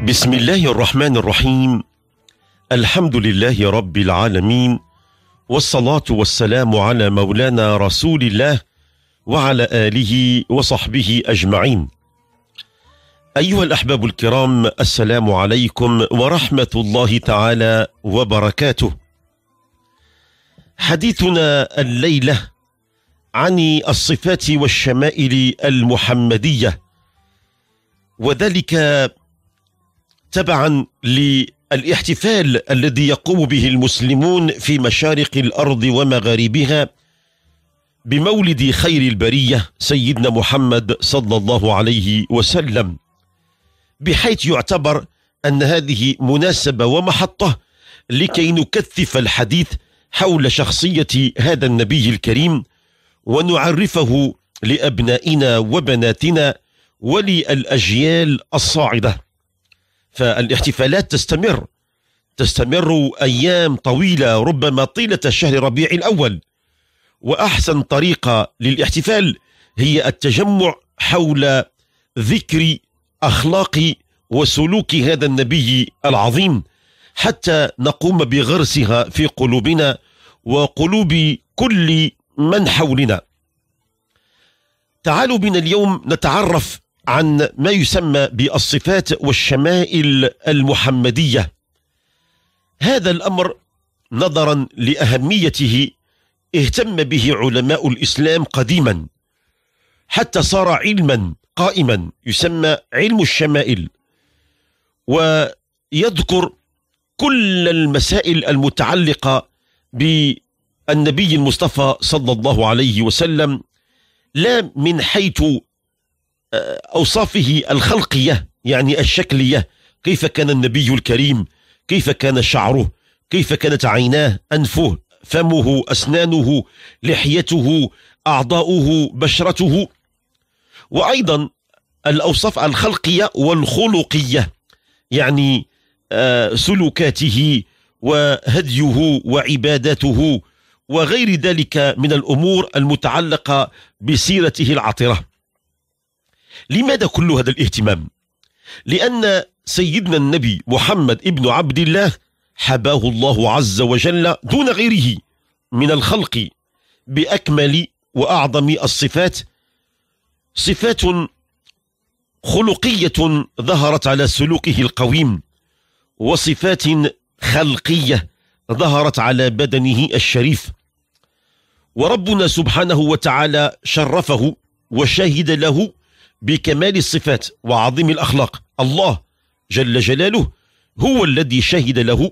بسم الله الرحمن الرحيم الحمد لله رب العالمين والصلاة والسلام على مولانا رسول الله وعلى آله وصحبه أجمعين أيها الأحباب الكرام السلام عليكم ورحمة الله تعالى وبركاته حديثنا الليلة عن الصفات والشمائل المحمدية وذلك تبعا للاحتفال الذي يقوم به المسلمون في مشارق الارض ومغاربها بمولد خير البريه سيدنا محمد صلى الله عليه وسلم بحيث يعتبر ان هذه مناسبه ومحطه لكي نكثف الحديث حول شخصيه هذا النبي الكريم ونعرفه لابنائنا وبناتنا وللاجيال الصاعده فالاحتفالات تستمر تستمر أيام طويلة ربما طيلة شهر ربيع الأول وأحسن طريقة للاحتفال هي التجمع حول ذكر أخلاق وسلوك هذا النبي العظيم حتى نقوم بغرسها في قلوبنا وقلوب كل من حولنا تعالوا بنا اليوم نتعرف عن ما يسمى بالصفات والشمائل المحمدية هذا الأمر نظرا لأهميته اهتم به علماء الإسلام قديما حتى صار علما قائما يسمى علم الشمائل ويذكر كل المسائل المتعلقة بالنبي المصطفى صلى الله عليه وسلم لا من حيث آه، أوصافه الخلقية يعني الشكلية كيف كان النبي الكريم كيف كان شعره كيف كانت عيناه أنفه فمه أسنانه لحيته أعضاؤه بشرته وأيضا الأوصاف الخلقية والخلقية يعني آه، سلوكاته وهديه وعباداته وغير ذلك من الأمور المتعلقة بسيرته العطرة لماذا كل هذا الاهتمام لأن سيدنا النبي محمد ابن عبد الله حباه الله عز وجل دون غيره من الخلق بأكمل وأعظم الصفات صفات خلقية ظهرت على سلوكه القويم وصفات خلقية ظهرت على بدنه الشريف وربنا سبحانه وتعالى شرفه وشهد له بكمال الصفات وعظيم الأخلاق الله جل جلاله هو الذي شهد له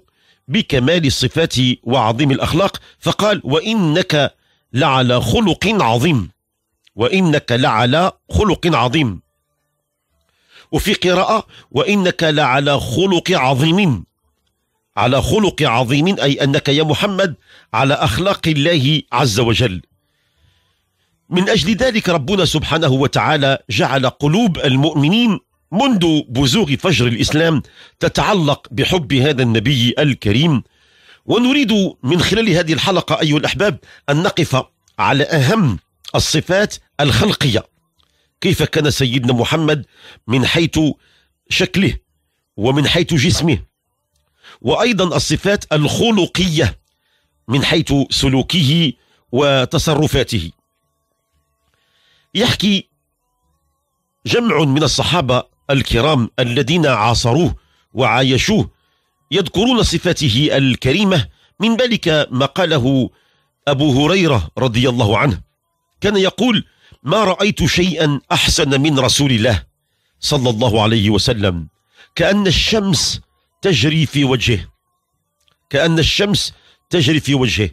بكمال الصفات وعظيم الأخلاق فقال وإنك لعلى خلق عظيم وإنك لعلى خلق عظيم وفي قراءة وإنك لعلى خلق عظيم على خلق عظيم أي أنك يا محمد على أخلاق الله عز وجل من أجل ذلك ربنا سبحانه وتعالى جعل قلوب المؤمنين منذ بزوغ فجر الإسلام تتعلق بحب هذا النبي الكريم ونريد من خلال هذه الحلقة أيها الأحباب أن نقف على أهم الصفات الخلقية كيف كان سيدنا محمد من حيث شكله ومن حيث جسمه وأيضا الصفات الخلقية من حيث سلوكه وتصرفاته يحكي جمع من الصحابة الكرام الذين عاصروه وعايشوه يذكرون صفاته الكريمة من ذلك ما قاله أبو هريرة رضي الله عنه كان يقول ما رأيت شيئا أحسن من رسول الله صلى الله عليه وسلم كأن الشمس تجري في وجهه كأن الشمس تجري في وجهه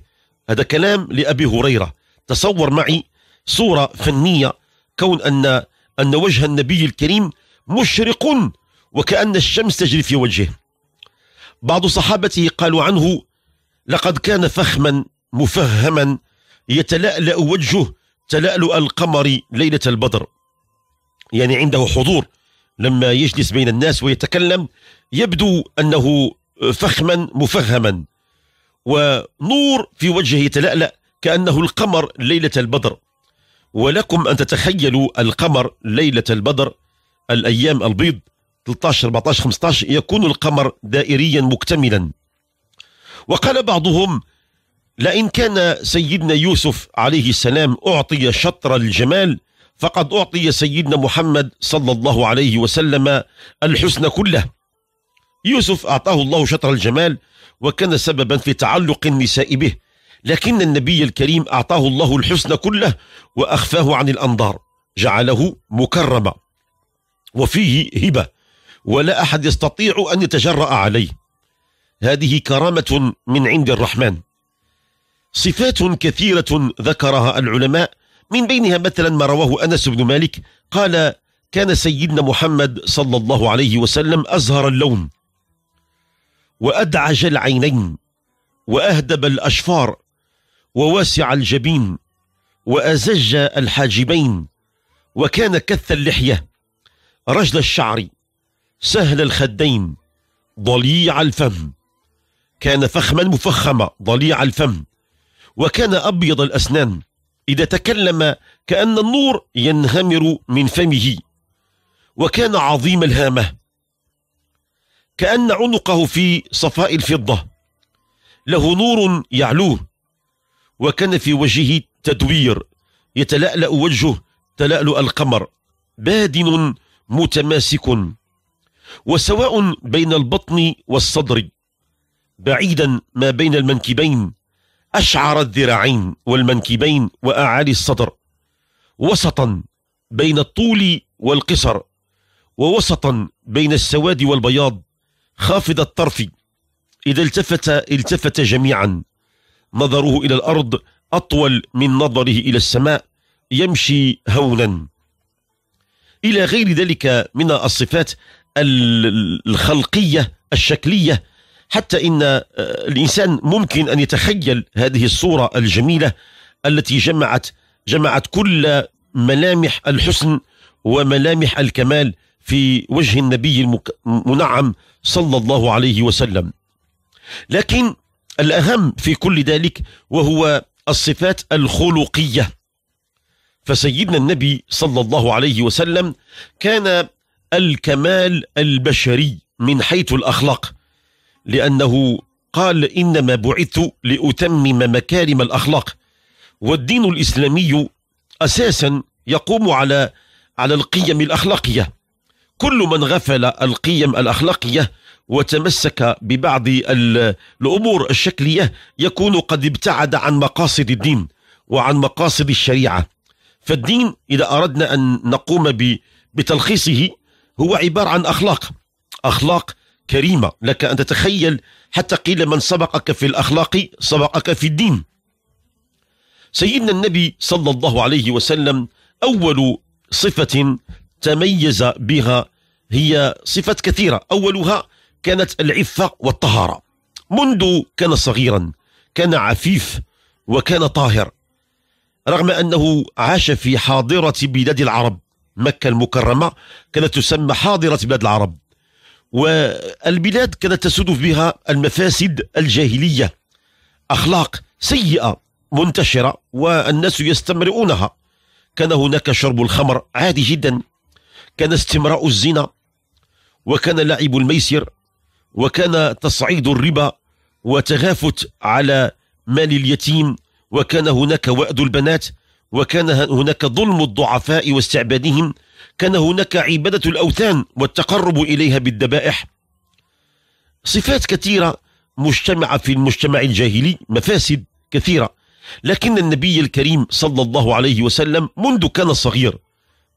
هذا كلام لأبي هريرة تصور معي صورة فنية كون أن أن وجه النبي الكريم مشرق وكأن الشمس تجري في وجهه بعض صحابته قالوا عنه لقد كان فخما مفهما يتلألأ وجهه تلألؤ القمر ليلة البدر يعني عنده حضور لما يجلس بين الناس ويتكلم يبدو أنه فخما مفهما ونور في وجهه يتلألأ كأنه القمر ليلة البدر ولكم أن تتخيلوا القمر ليلة البدر الأيام البيض 13 14 15 يكون القمر دائريا مكتملا وقال بعضهم لئن كان سيدنا يوسف عليه السلام أعطي شطر الجمال فقد أعطي سيدنا محمد صلى الله عليه وسلم الحسن كله يوسف أعطاه الله شطر الجمال وكان سببا في تعلق النساء به لكن النبي الكريم أعطاه الله الحسن كله وأخفاه عن الأنظار جعله مكرما وفيه هبة ولا أحد يستطيع أن يتجرأ عليه هذه كرامة من عند الرحمن صفات كثيرة ذكرها العلماء من بينها مثلا ما رواه أنس بن مالك قال كان سيدنا محمد صلى الله عليه وسلم أزهر اللون وأدعج العينين وأهدب الأشفار وواسع الجبين وأزج الحاجبين وكان كث اللحية رجل الشعر سهل الخدين ضليع الفم كان فخما مفخما ضليع الفم وكان أبيض الأسنان إذا تكلم كأن النور ينهمر من فمه وكان عظيم الهامة كأن عنقه في صفاء الفضة له نور يعلوه وكان في وجهه تدوير يتلألأ وجهه تلألؤ القمر بادن متماسك وسواء بين البطن والصدر بعيدا ما بين المنكبين أشعر الذراعين والمنكبين وأعالي الصدر وسطا بين الطول والقصر ووسطا بين السواد والبياض خافض الطرف إذا التفت التفت جميعا نظره إلى الأرض أطول من نظره إلى السماء يمشي هونا إلى غير ذلك من الصفات الخلقية الشكلية حتى إن آه، الإنسان ممكن أن يتخيل هذه الصورة الجميلة التي جمعت جمعت كل ملامح الحسن وملامح الكمال في وجه النبي المنعم صلى الله عليه وسلم لكن الأهم في كل ذلك وهو الصفات الخلقية فسيدنا النبي صلى الله عليه وسلم كان الكمال البشري من حيث الأخلاق لأنه قال إنما بعثت لأتمم مكارم الأخلاق والدين الإسلامي أساسا يقوم على على القيم الأخلاقية كل من غفل القيم الأخلاقية وتمسك ببعض الأمور الشكلية يكون قد ابتعد عن مقاصد الدين وعن مقاصد الشريعة فالدين إذا أردنا أن نقوم بتلخيصه هو عبارة عن أخلاق أخلاق كريمة لك أن تتخيل حتى قيل من سبقك في الأخلاق سبقك في الدين سيدنا النبي صلى الله عليه وسلم أول صفة تميز بها هي صفة كثيرة أولها كانت العفة والطهارة منذ كان صغيرا كان عفيف وكان طاهر رغم أنه عاش في حاضرة بلاد العرب مكة المكرمة كانت تسمى حاضرة بلاد العرب والبلاد كانت تسود بها المفاسد الجاهلية أخلاق سيئة منتشرة والناس يستمرئونها كان هناك شرب الخمر عادي جدا كان استمراء الزنا وكان لعب الميسر وكان تصعيد الربا وتهافت على مال اليتيم وكان هناك وأد البنات وكان هناك ظلم الضعفاء واستعبادهم كان هناك عبادة الأوثان والتقرب إليها بالذبائح صفات كثيرة مجتمعة في المجتمع الجاهلي مفاسد كثيرة لكن النبي الكريم صلى الله عليه وسلم منذ كان صغير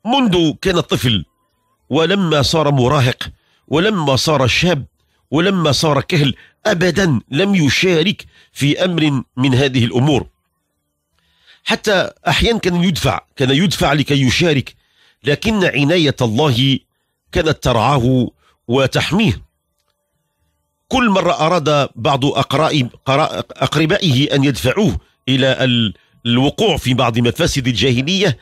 منذ كان طفل ولما صار مراهق ولما صار شاب ولما صار كهل أبدا لم يشارك في أمر من هذه الأمور حتى أحيانا كان يدفع كان يدفع لكي يشارك لكن عناية الله كانت ترعاه وتحميه كل مرة أراد بعض أقربائه أن يدفعوه إلى الوقوع في بعض مفاسد الجاهلية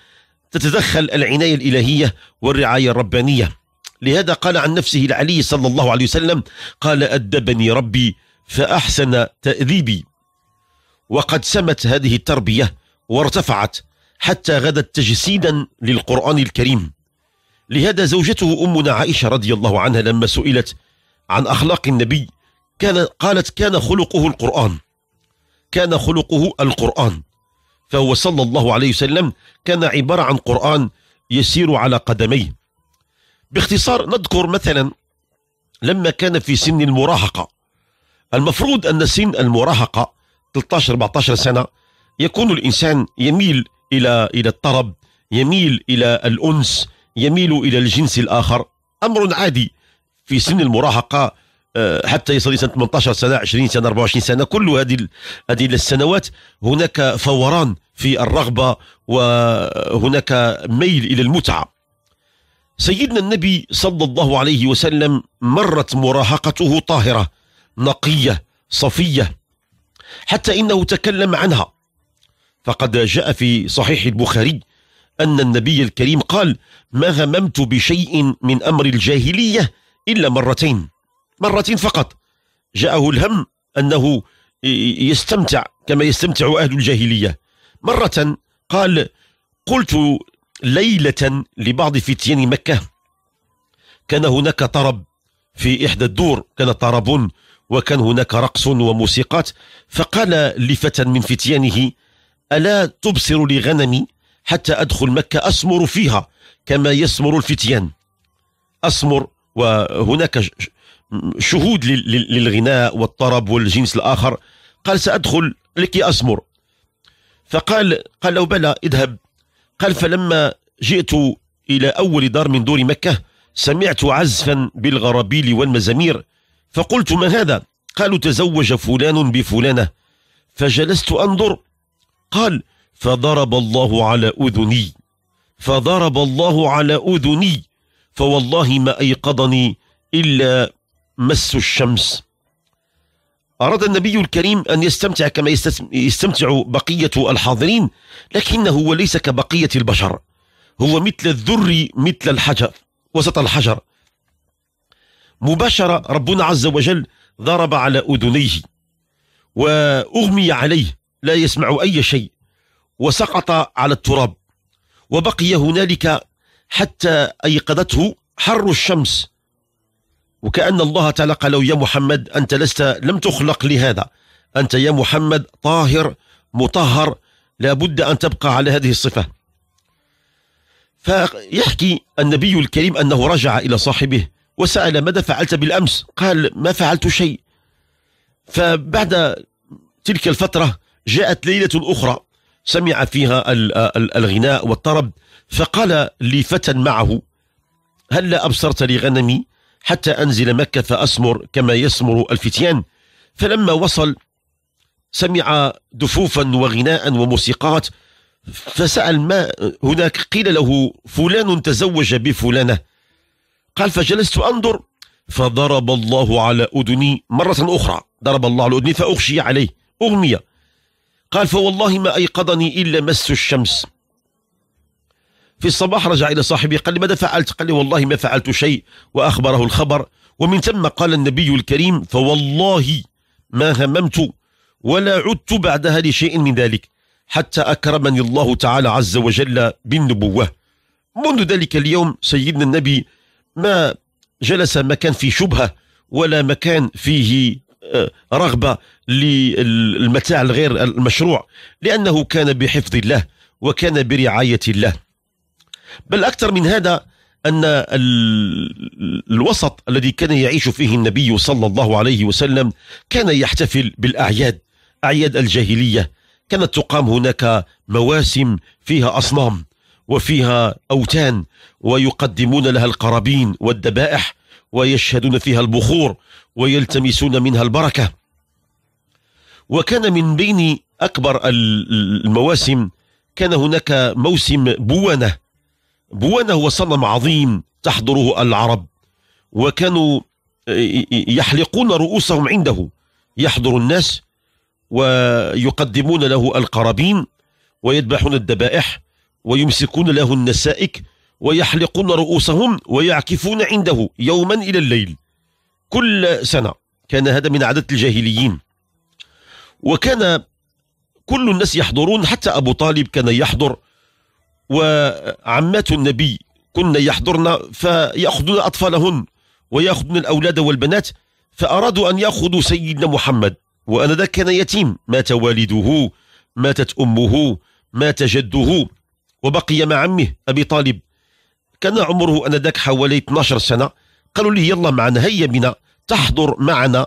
تتدخل العناية الإلهية والرعاية الربانية لهذا قال عن نفسه العلي صلى الله عليه وسلم قال أدبني ربي فأحسن تأديبي وقد سمت هذه التربية وارتفعت حتى غدت تجسيدا للقرآن الكريم لهذا زوجته أمنا عائشة رضي الله عنها لما سئلت عن أخلاق النبي كان قالت كان خلقه القرآن كان خلقه القرآن فهو صلى الله عليه وسلم كان عبارة عن قرآن يسير على قدميه باختصار نذكر مثلا لما كان في سن المراهقة المفروض أن سن المراهقة 13-14 سنة يكون الإنسان يميل إلى إلى الطرب يميل إلى الأنس يميل إلى الجنس الآخر أمر عادي في سن المراهقة آه، حتى يصل سنة 18 سنة 20 سنة 24 سنة كل هذه هذه السنوات هناك فوران في الرغبة وهناك ميل إلى المتعة سيدنا النبي صلى الله عليه وسلم مرت مراهقته طاهرة نقية صفية حتى إنه تكلم عنها فقد جاء في صحيح البخاري أن النبي الكريم قال ما هممت بشيء من أمر الجاهلية إلا مرتين مرتين فقط جاءه الهم أنه يستمتع كما يستمتع أهل الجاهلية مرة قال قلت ليلة لبعض فتيان مكة كان هناك طرب في إحدى الدور كان طرب وكان هناك رقص وموسيقات فقال لفتى من فتيانه ألا تبصر لغنمي حتى أدخل مكة أسمر فيها كما يسمر الفتيان أسمر وهناك شهود للغناء والطرب والجنس الآخر قال سأدخل لك أسمر فقال قال له بلى اذهب قال فلما جئت إلى أول دار من دور مكة سمعت عزفا بالغرابيل والمزامير فقلت ما هذا قالوا تزوج فلان بفلانة فجلست أنظر قال فضرب الله على أذني فضرب الله على أذني فوالله ما أيقظني إلا مس الشمس أراد النبي الكريم أن يستمتع كما يستمتع بقية الحاضرين لكنه هو ليس كبقية البشر هو مثل الذر مثل الحجر وسط الحجر مباشرة ربنا عز وجل ضرب على أذنيه وأغمي عليه لا يسمع أي شيء وسقط على التراب وبقي هنالك حتى أيقظته حر الشمس وكأن الله تعالى قال له يا محمد أنت لست لم تخلق لهذا أنت يا محمد طاهر مطهر لابد أن تبقى على هذه الصفة فيحكي النبي الكريم أنه رجع إلى صاحبه وسأل ماذا فعلت بالأمس قال ما فعلت شيء فبعد تلك الفترة جاءت ليلة أخرى سمع فيها الغناء والطرب فقال لفتى معه هل لا أبصرت لغنمي حتى أنزل مكة فأسمر كما يسمر الفتيان فلما وصل سمع دفوفا وغناء وموسيقات فسأل ما هناك قيل له فلان تزوج بفلانة قال فجلست أنظر فضرب الله على أذني مرة أخرى ضرب الله على أذني فأغشي عليه أغمية قال فوالله ما أيقظني إلا مس الشمس في الصباح رجع إلى صاحبه قال لي ماذا فعلت قال لي والله ما فعلت شيء وأخبره الخبر ومن ثم قال النبي الكريم فوالله ما هممت ولا عدت بعدها لشيء من ذلك حتى أكرمني الله تعالى عز وجل بالنبوة منذ ذلك اليوم سيدنا النبي ما جلس مكان في شبهة ولا مكان فيه آه، رغبة للمتاع الغير المشروع لأنه كان بحفظ الله وكان برعاية الله بل أكثر من هذا أن الوسط الذي كان يعيش فيه النبي صلى الله عليه وسلم كان يحتفل بالأعياد أعياد الجاهلية كانت تقام هناك مواسم فيها أصنام وفيها أوتان ويقدمون لها القرابين والذبائح ويشهدون فيها البخور ويلتمسون منها البركة وكان من بين أكبر المواسم كان هناك موسم بوانة بوانا هو صنم عظيم تحضره العرب وكانوا آه، يحلقون رؤوسهم عنده يحضر الناس ويقدمون له القرابين ويذبحون الذبائح ويمسكون له النسائك ويحلقون رؤوسهم ويعكفون عنده يوما إلى الليل كل سنة كان هذا من عادة الجاهليين وكان كل الناس يحضرون حتى أبو طالب كان يحضر وعمات النبي كنا يحضرن فيأخذون أطفالهن ويأخذون الأولاد والبنات فأرادوا أن يأخذوا سيدنا محمد وأنا ذاك كان يتيم مات والده ماتت أمه مات جده وبقي مع عمه أبي طالب كان عمره أنذاك حوالي 12 سنة قالوا لي يلا معنا هيا بنا تحضر معنا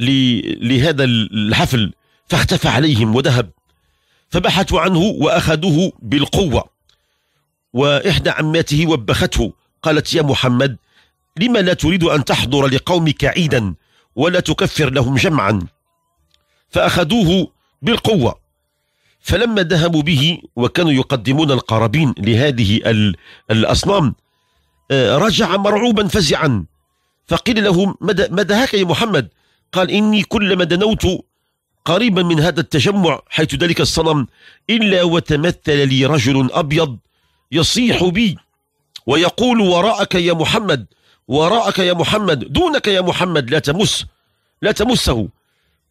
لهذا الحفل فاختفى عليهم وذهب فبحثوا عنه وأخذوه بالقوة وإحدى عماته وبخته قالت يا محمد لما لا تريد أن تحضر لقومك عيدا ولا تكفر لهم جمعا فأخذوه بالقوة فلما ذهبوا به وكانوا يقدمون القرابين لهذه الأصنام آه، رجع مرعوبا فزعا فقيل له ما دهاك يا محمد قال إني كلما دنوت قريبا من هذا التجمع حيث ذلك الصنم إلا وتمثل لي رجل أبيض يصيح بي ويقول وراءك يا محمد وراءك يا محمد دونك يا محمد لا تمس لا تمسه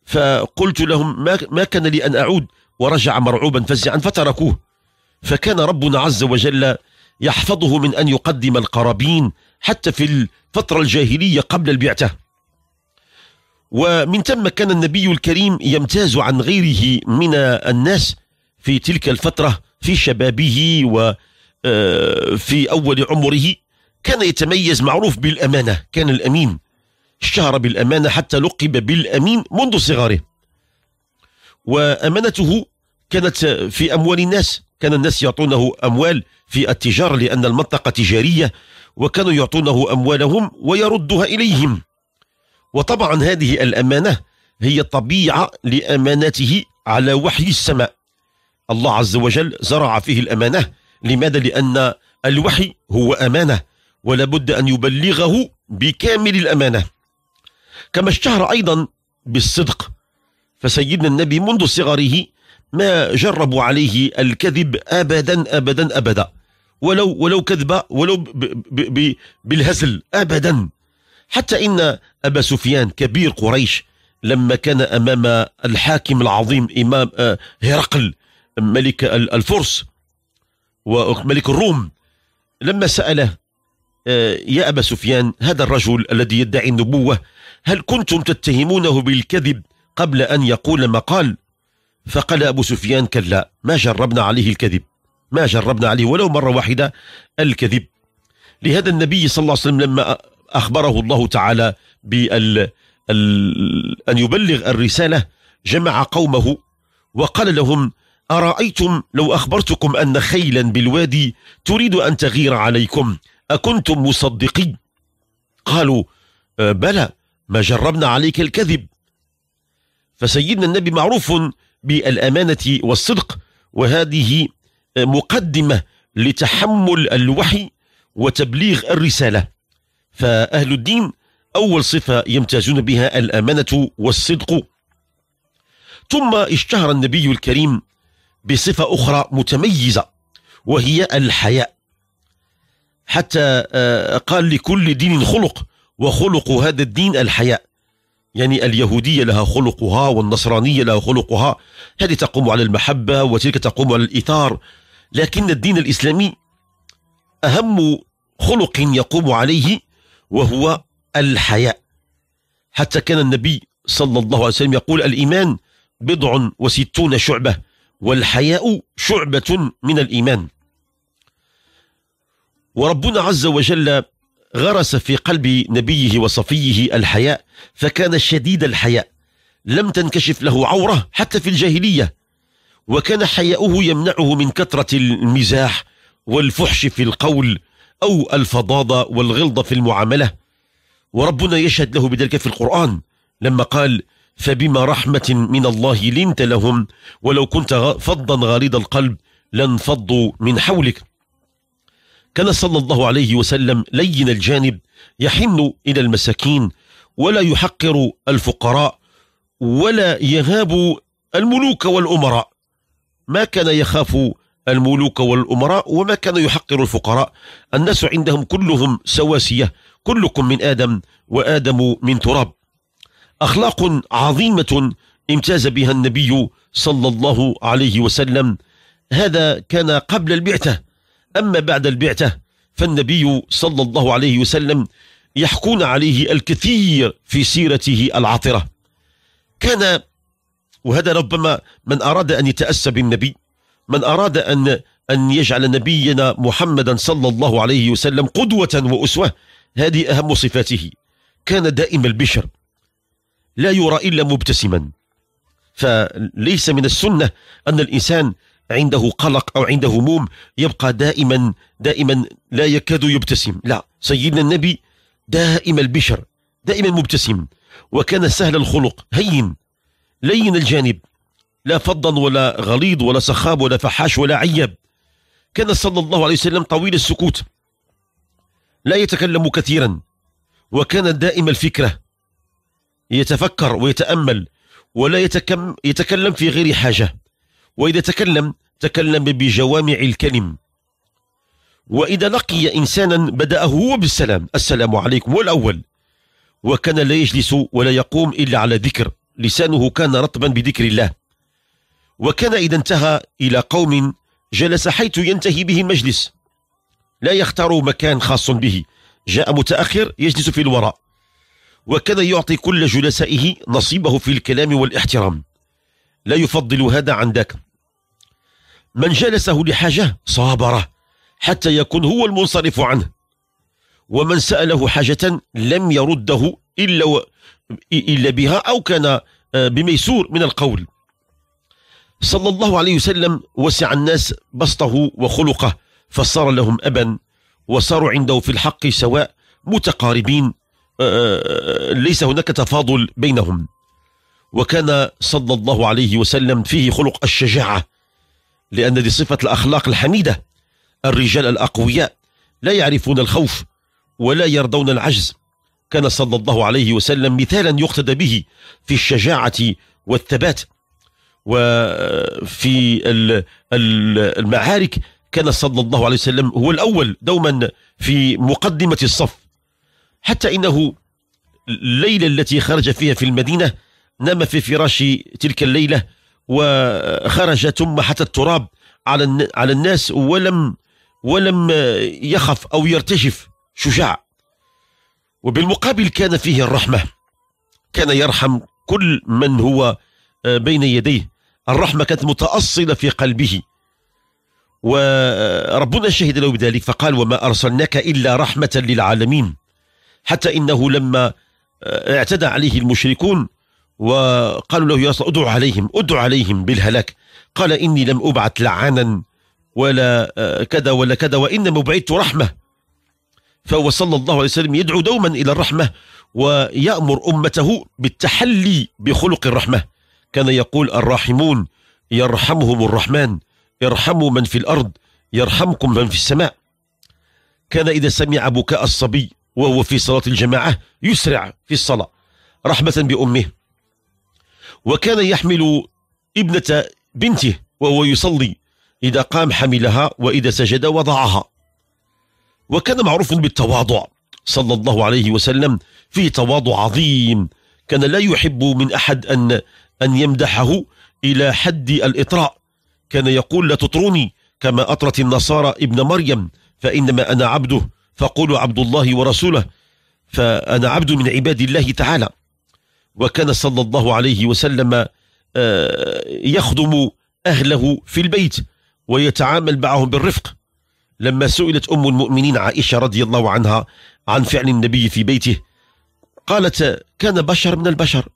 فقلت لهم ما, ما كان لي أن أعود ورجع مرعوبا فزعا فتركوه فكان ربنا عز وجل يحفظه من أن يقدم القرابين حتى في الفترة الجاهلية قبل البعثة ومن ثم كان النبي الكريم يمتاز عن غيره من الناس في تلك الفترة في شبابه و. آه، في أول عمره كان يتميز معروف بالأمانة كان الأمين اشتهر بالأمانة حتى لقب بالأمين منذ صغره وأمانته كانت في أموال الناس كان الناس يعطونه أموال في التجارة لأن المنطقة تجارية وكانوا يعطونه أموالهم ويردها إليهم وطبعا هذه الأمانة هي طبيعة لأمانته على وحي السماء الله عز وجل زرع فيه الأمانة لماذا لأن الوحي هو أمانة ولابد أن يبلغه بكامل الأمانة كما اشتهر أيضا بالصدق فسيدنا النبي منذ صغره ما جربوا عليه الكذب أبدا أبدا أبدا ولو ولو كذبة ولو ب ب ب بالهزل أبدا حتى إن أبا سفيان كبير قريش لما كان أمام الحاكم العظيم إمام آه، هرقل ملك الفرس وملك الروم لما سأله آه، يا أبا سفيان هذا الرجل الذي يدعي النبوة هل كنتم تتهمونه بالكذب قبل أن يقول ما قال فقال أبو سفيان كلا ما جربنا عليه الكذب ما جربنا عليه ولو مرة واحدة الكذب لهذا النبي صلى الله عليه وسلم لما أخبره الله تعالى بال أن يبلغ الرسالة جمع قومه وقال لهم أرأيتم لو أخبرتكم أن خيلا بالوادي تريد أن تغير عليكم أكنتم مصدقين قالوا آه، بلى ما جربنا عليك الكذب فسيدنا النبي معروف بالأمانة والصدق وهذه آه، مقدمة لتحمل الوحي وتبليغ الرسالة فأهل الدين أول صفة يمتازون بها الأمانة والصدق ثم اشتهر النبي الكريم بصفة أخرى متميزة وهي الحياء حتى آه، قال لكل دين خلق وخلق هذا الدين الحياء يعني اليهودية لها خلقها والنصرانية لها خلقها هذه تقوم على المحبة وتلك تقوم على الإثار لكن الدين الإسلامي أهم خلق يقوم عليه وهو الحياء حتى كان النبي صلى الله عليه وسلم يقول الإيمان بضع وستون شعبة والحياء شعبة من الإيمان وربنا عز وجل غرس في قلب نبيه وصفيه الحياء فكان شديد الحياء لم تنكشف له عورة حتى في الجاهلية وكان حياؤه يمنعه من كثرة المزاح والفحش في القول أو الفضاضة والغلظة في المعاملة وربنا يشهد له بذلك في القرآن لما قال فبما رحمة من الله لنت لهم ولو كنت فظا غليظ القلب لانفضوا من حولك كان صلى الله عليه وسلم لين الجانب يحن إلى المساكين ولا يحقر الفقراء ولا يهاب الملوك والأمراء ما كان يخاف الملوك والأمراء وما كان يحقر الفقراء الناس عندهم كلهم سواسية كلكم من آدم وآدم من تراب أخلاق عظيمة امتاز بها النبي صلى الله عليه وسلم هذا كان قبل البعثة أما بعد البعثة فالنبي صلى الله عليه وسلم يحكون عليه الكثير في سيرته العطرة كان وهذا ربما من أراد أن يتأسى بالنبي من أراد أن أن يجعل نبينا محمدا صلى الله عليه وسلم قدوة وأسوة هذه أهم صفاته كان دائم البشر لا يرى إلا مبتسما فليس من السنة أن الإنسان عنده قلق أو عنده هموم يبقى دائما دائما لا يكاد يبتسم لا سيدنا النبي دائم البشر دائما مبتسم وكان سهل الخلق هين لين الجانب لا فضا ولا غليظ ولا سخاب ولا فحاش ولا عيب كان صلى الله عليه وسلم طويل السكوت لا يتكلم كثيرا وكان دائم الفكرة يتفكر ويتأمل ولا يتكم يتكلم في غير حاجة وإذا تكلم تكلم بجوامع الكلم وإذا لقي إنسانا بدأ هو بالسلام السلام عليكم والأول وكان لا يجلس ولا يقوم إلا على ذكر لسانه كان رطبا بذكر الله وكان إذا انتهى إلى قوم جلس حيث ينتهي به المجلس لا يختار مكان خاص به جاء متأخر يجلس في الوراء وكان يعطي كل جلسائه نصيبه في الكلام والاحترام لا يفضل هذا عن ذاك من جلسه لحاجة صابره حتى يكون هو المنصرف عنه ومن سأله حاجة لم يرده إلا, و... إلا بها أو كان آه، بميسور من القول صلى الله عليه وسلم وسع الناس بسطه وخلقه فصار لهم أبا وصاروا عنده في الحق سواء متقاربين آه، آه، آه، ليس هناك تفاضل بينهم وكان صلى الله عليه وسلم فيه خلق الشجاعة لأن دي صفة الأخلاق الحميدة الرجال الأقوياء لا يعرفون الخوف ولا يرضون العجز كان صلى الله عليه وسلم مثالا يقتدى به في الشجاعة والثبات وفي المعارك كان صلى الله عليه وسلم هو الأول دوما في مقدمة الصف حتى إنه الليلة التي خرج فيها في المدينة نام في فراش تلك الليلة وخرج ثم حتى التراب على على الناس ولم ولم يخف أو يرتجف شجاع وبالمقابل كان فيه الرحمة كان يرحم كل من هو آه، بين يديه الرحمة كانت متأصلة في قلبه وربنا شهد له بذلك فقال وما أرسلناك إلا رحمة للعالمين حتى إنه لما آه، اعتدى عليه المشركون وقالوا له يا رسول ادعو عليهم ادعو عليهم بالهلاك قال إني لم أبعث لعانا ولا آه، كذا ولا كذا وإنما بعثت رحمة فهو صلى الله عليه وسلم يدعو دوما إلى الرحمة ويأمر أمته بالتحلي بخلق الرحمة كان يقول الراحمون يرحمهم الرحمن ارحموا من في الأرض يرحمكم من في السماء كان إذا سمع بكاء الصبي وهو في صلاة الجماعة يسرع في الصلاة رحمة بأمه وكان يحمل ابنة بنته وهو يصلي إذا قام حملها وإذا سجد وضعها وكان معروف بالتواضع صلى الله عليه وسلم فيه تواضع عظيم كان لا يحب من أحد أن, أن يمدحه إلى حد الإطراء كان يقول لا تطروني كما أطرت النصارى ابن مريم فإنما أنا عبده فقولوا عبد الله ورسوله فأنا عبد من عباد الله تعالى وكان صلى الله عليه وسلم آه، يخدم أهله في البيت ويتعامل معهم بالرفق لما سئلت أم المؤمنين عائشة رضي الله عنها عن فعل النبي في بيته قالت كان بشر من البشر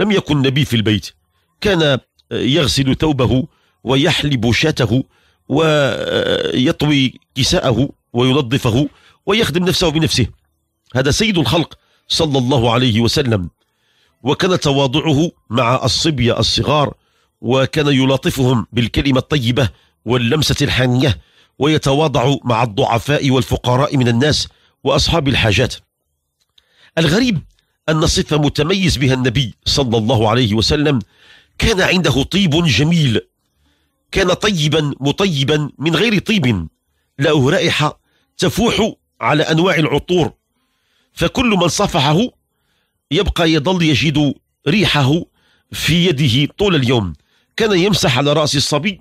لم يكن نبي في البيت كان آه، يغسل ثوبه ويحلب شاته ويطوي كساءه وينظفه ويخدم نفسه بنفسه هذا سيد الخلق صلى الله عليه وسلم وكان تواضعه مع الصبية الصغار وكان يلاطفهم بالكلمة الطيبة واللمسة الحانية ويتواضع مع الضعفاء والفقراء من الناس وأصحاب الحاجات الغريب أن صفة متميز بها النبي صلى الله عليه وسلم كان عنده طيب جميل كان طيبا مطيبا من غير طيب له رائحة تفوح على أنواع العطور فكل من صفحه يبقى يظل يجد ريحه في يده طول اليوم كان يمسح على رأس الصبي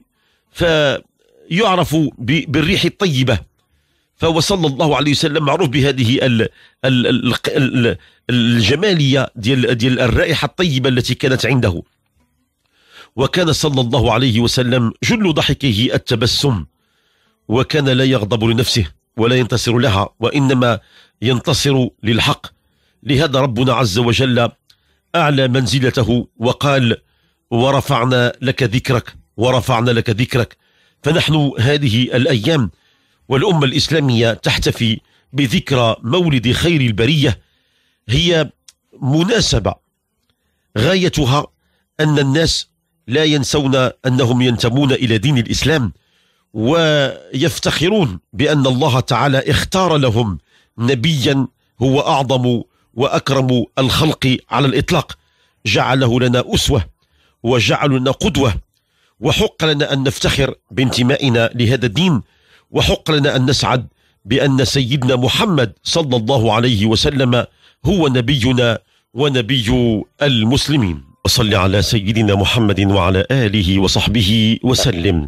فيعرف بالريح الطيبة فهو صلى الله عليه وسلم معروف بهذه الجمالية ديال, ديال الرائحة الطيبة التي كانت عنده وكان صلى الله عليه وسلم جل ضحكه التبسم وكان لا يغضب لنفسه ولا ينتصر لها وإنما ينتصر للحق لهذا ربنا عز وجل أعلى منزلته وقال ورفعنا لك ذكرك ورفعنا لك ذكرك فنحن هذه الأيام والأمة الإسلامية تحتفي بذكرى مولد خير البرية هي مناسبة غايتها أن الناس لا ينسون أنهم ينتمون إلى دين الإسلام ويفتخرون بأن الله تعالى اختار لهم نبيا هو أعظم وأكرم الخلق على الإطلاق جعله لنا أسوة وجعل لنا قدوة وحق لنا أن نفتخر بانتمائنا لهذا الدين وحق لنا أن نسعد بأن سيدنا محمد صلى الله عليه وسلم هو نبينا ونبي المسلمين وصل على سيدنا محمد وعلى آله وصحبه وسلم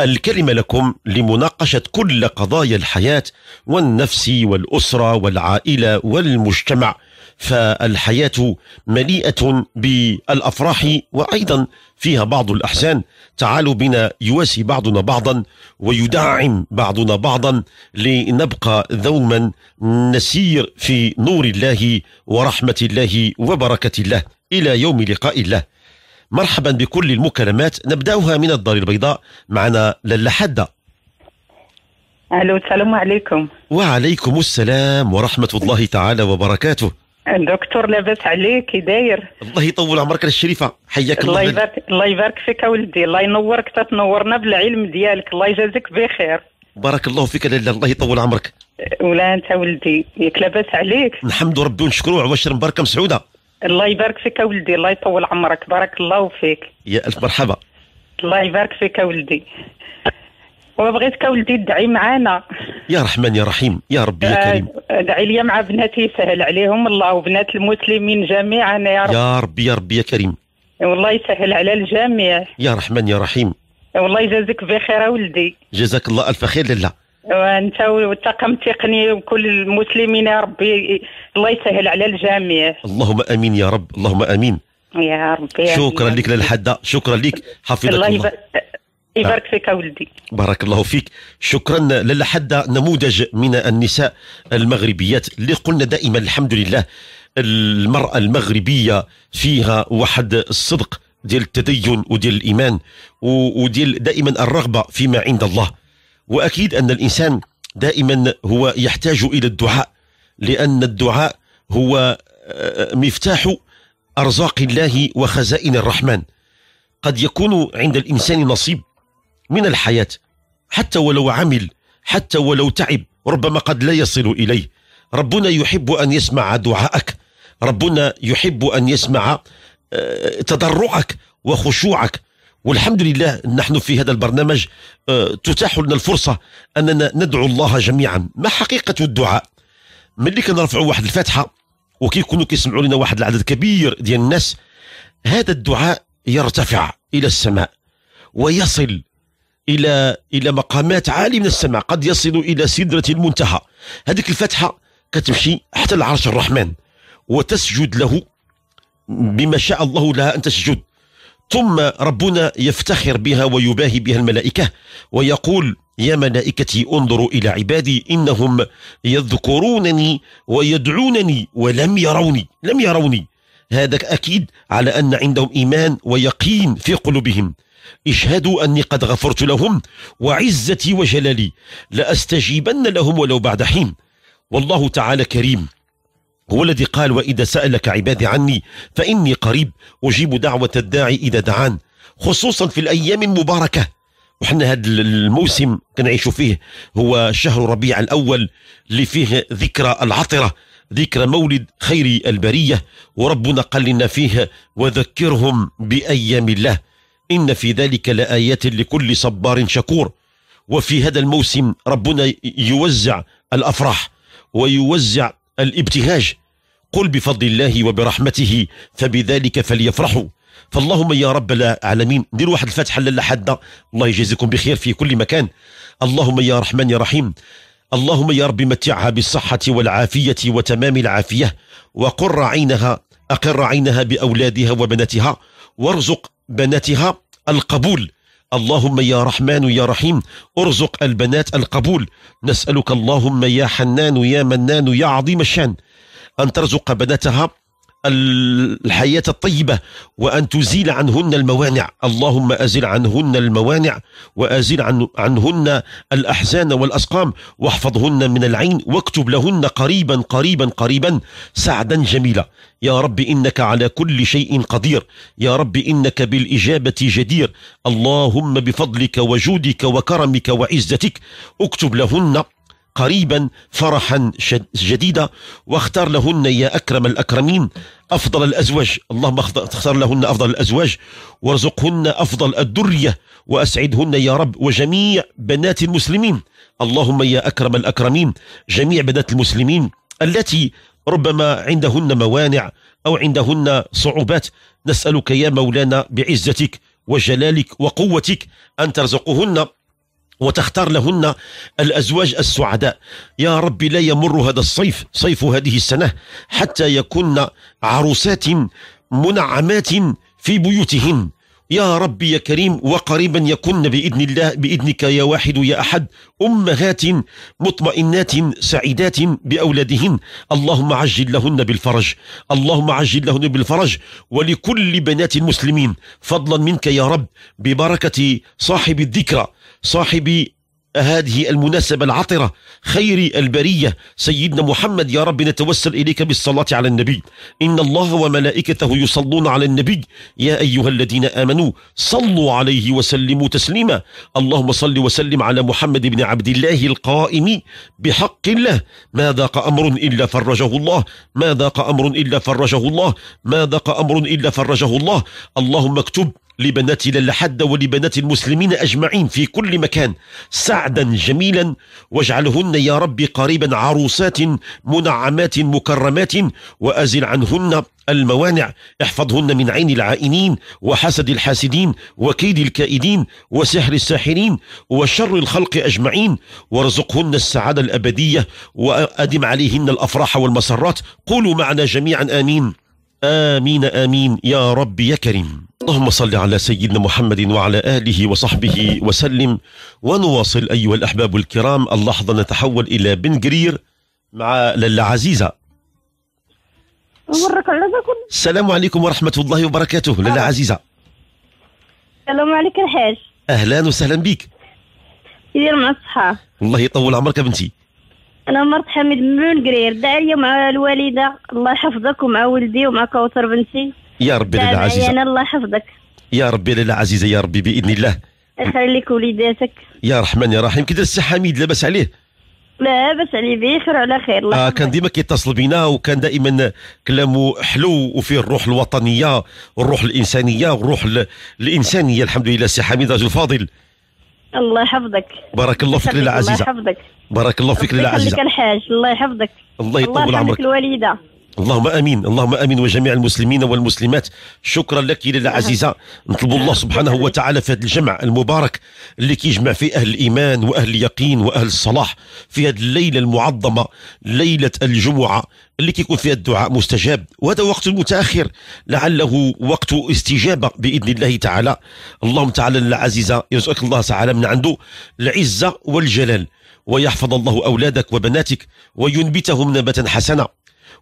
الكلمة لكم لمناقشة كل قضايا الحياة والنفس والأسرة والعائلة والمجتمع فالحياة مليئة بالأفراح وأيضا فيها بعض الأحزان تعالوا بنا يواسي بعضنا بعضا ويدعم بعضنا بعضا لنبقى دوما نسير في نور الله ورحمة الله وبركة الله إلى يوم لقاء الله مرحبا بكل المكالمات نبداها من الدار البيضاء معنا لاله حده الو السلام عليكم وعليكم السلام ورحمه الله تعالى وبركاته دكتور لاباس عليك كي داير الله يطول عمرك الشريفه حياك الله الله يبارك الله يبارك فيك ولدي الله ينورك تتنورنا بالعلم ديالك الله يجازيك بخير بارك الله فيك لاله الله يطول عمرك ولا انت ولدي ياك لاباس عليك نحمد ربي ونشكره على عواشر مباركه مسعوده الله يبارك فيك يا ولدي الله يطول عمرك بارك الله فيك يا الف مرحبا الله يبارك فيك يا ولدي وبغيتك ولدي تدعي معانا يا رحمن يا رحيم يا ربي يا كريم ادعي آه، لي مع بناتي سهل عليهم الله وبنات المسلمين جميعا يا رب يا ربي يا ربي يا كريم والله يسهل على الجميع يا رحمن يا رحيم والله يجازيك بخير يا ولدي جزاك الله الف خير لله وانت والطاقم التقني وكل المسلمين يا ربي الله يسهل على الجميع اللهم امين يا رب اللهم امين يا ربي شكرا لك للحدة شكرا لك حفظك الله, الله. يبارك فيك ولدي بارك الله فيك شكرا للحدة نموذج من النساء المغربيات اللي قلنا دائما الحمد لله المرأة المغربية فيها واحد الصدق ديال التدين وديال الإيمان وديال دائما الرغبة فيما عند الله واكيد ان الانسان دائما هو يحتاج الى الدعاء لان الدعاء هو آه، مفتاح ارزاق الله وخزائن الرحمن قد يكون عند الانسان نصيب من الحياه حتى ولو عمل حتى ولو تعب ربما قد لا يصل اليه ربنا يحب ان يسمع دعاءك ربنا يحب ان يسمع آه، تضرعك وخشوعك والحمد لله نحن في هذا البرنامج آه، تتاح لنا الفرصة أننا ندعو الله جميعا ما حقيقة الدعاء ملي كنرفعوا واحد الفاتحة وكيكونوا كيسمعوا لنا واحد العدد كبير ديال الناس هذا الدعاء يرتفع إلى السماء ويصل إلى إلى مقامات عالية من السماء قد يصل إلى سدرة المنتهى هذيك الفاتحة كتمشي حتى لعرش الرحمن وتسجد له بما شاء الله لها أن تسجد ثم ربنا يفتخر بها ويباهي بها الملائكة ويقول يا ملائكتي انظروا إلى عبادي إنهم يذكرونني ويدعونني ولم يروني لم يروني هذا أكيد على أن عندهم إيمان ويقين في قلوبهم اشهدوا أني قد غفرت لهم وعزتي وجلالي لأستجيبن لهم ولو بعد حين والله تعالى كريم هو الذي قال وإذا سألك عبادي عني فإني قريب أجيب دعوة الداعي إذا دعان خصوصا في الأيام المباركة وحنا هذا الموسم كنعيشوا فيه هو شهر ربيع الأول اللي فيه ذكرى العطرة ذكرى مولد خير البرية وربنا قال لنا فيه وذكرهم بأيام الله إن في ذلك لآيات لكل صبار شكور وفي هذا الموسم ربنا يوزع الأفراح ويوزع الابتهاج قل بفضل الله وبرحمته فبذلك فليفرحوا فاللهم يا رب العالمين دير واحد الفتحه للحده الله يجازيكم بخير في كل مكان اللهم يا رحمن يا رحيم اللهم يا رب متعها بالصحة والعافية وتمام العافية وقر عينها أقر عينها بأولادها وبناتها وارزق بناتها القبول اللهم يا رحمن يا رحيم ارزق البنات القبول نسألك اللهم يا حنان يا منان يا عظيم الشان أن ترزق بناتها الحياة الطيبة وأن تزيل عنهن الموانع اللهم أزل عنهن الموانع وأزل عن عنهن الأحزان والأسقام واحفظهن من العين واكتب لهن قريبا قريبا قريبا سعدا جميلا يا رب إنك على كل شيء قدير يا رب إنك بالإجابة جدير اللهم بفضلك وجودك وكرمك وعزتك اكتب لهن قريبا فرحا جديدا واختار لهن يا أكرم الأكرمين أفضل الأزواج اللهم اختار لهن أفضل الأزواج وارزقهن أفضل الدرية وأسعدهن يا رب وجميع بنات المسلمين اللهم يا أكرم الأكرمين جميع بنات المسلمين التي ربما عندهن موانع أو عندهن صعوبات نسألك يا مولانا بعزتك وجلالك وقوتك أن ترزقهن وتختار لهن الأزواج السعداء يا رب لا يمر هذا الصيف صيف هذه السنة حتى يكن عروسات منعمات في بيوتهن يا رب يا كريم وقريبا يكن بإذن الله بإذنك يا واحد يا أحد أمهات مطمئنات سعيدات بأولادهن اللهم عجل لهن بالفرج اللهم عجل لهن بالفرج ولكل بنات المسلمين فضلا منك يا رب ببركة صاحب الذكرى صاحب هذه المناسبة العطرة خير البرية سيدنا محمد يا رب نتوسل إليك بالصلاة على النبي إن الله وملائكته يصلون على النبي يا أيها الذين آمنوا صلوا عليه وسلموا تسليما اللهم صل وسلم على محمد بن عبد الله القائم بحق الله ما ذاق أمر إلا فرجه الله ما ذاق أمر إلا فرجه الله ما ذاق أمر إلا فرجه الله اللهم اكتب لبنات للحدة ولبنات المسلمين أجمعين في كل مكان سعدا جميلا واجعلهن يا رب قريبا عروسات منعمات مكرمات وأزل عنهن الموانع احفظهن من عين العائنين وحسد الحاسدين وكيد الكائدين وسحر الساحرين وشر الخلق أجمعين وارزقهن السعادة الأبدية وأدم عليهن الأفراح والمسرات قولوا معنا جميعا آمين آمين آمين يا رب يا كريم اللهم صل على سيدنا محمد وعلى آله وصحبه وسلم ونواصل أيها الأحباب الكرام اللحظة نتحول إلى بن جرير مع للا عزيزة السلام عليكم ورحمة الله وبركاته للا عزيزة السلام عليك الحاج أهلا وسهلا بك يدير مع الصحة الله يطول عمرك بنتي انا مرت حميد بن قرير داعيه مع الوالده الله يحفظك ومع ولدي ومع كوثر بنتي يا ربي للعزيزة الله يحفظك يا ربي للعزيزة يا ربي بإذن الله يخليك وليداتك يا رحمن يا رحيم كي السي حميد لاباس عليه لا عليه بخير وعلى خير الله آه كان ديما كيتصل بينا وكان دائما كلامه حلو وفيه الروح الوطنيه والروح الانسانيه والروح الانسانيه الحمد لله سي حميد رجل فاضل الله يحفظك بارك الله فيك للعزيزه الله يحفظك بارك الله فيك للعزيزه الحاج الله يحفظك الله يطول عمرك الوالده اللهم امين اللهم امين وجميع المسلمين والمسلمات شكرا لك لاله العزيزه نطلب الله سبحانه وتعالى في هذا الجمع المبارك اللي كيجمع فيه اهل الايمان واهل اليقين واهل الصلاح في هذه الليله المعظمه ليله الجمعه اللي كيكون فيها الدعاء مستجاب وهذا وقت متاخر لعله وقت استجابه باذن الله تعالى اللهم تعالى العزيزه يرزقك الله تعالى من عنده العزه والجلال ويحفظ الله اولادك وبناتك وينبتهم نبتا حسنا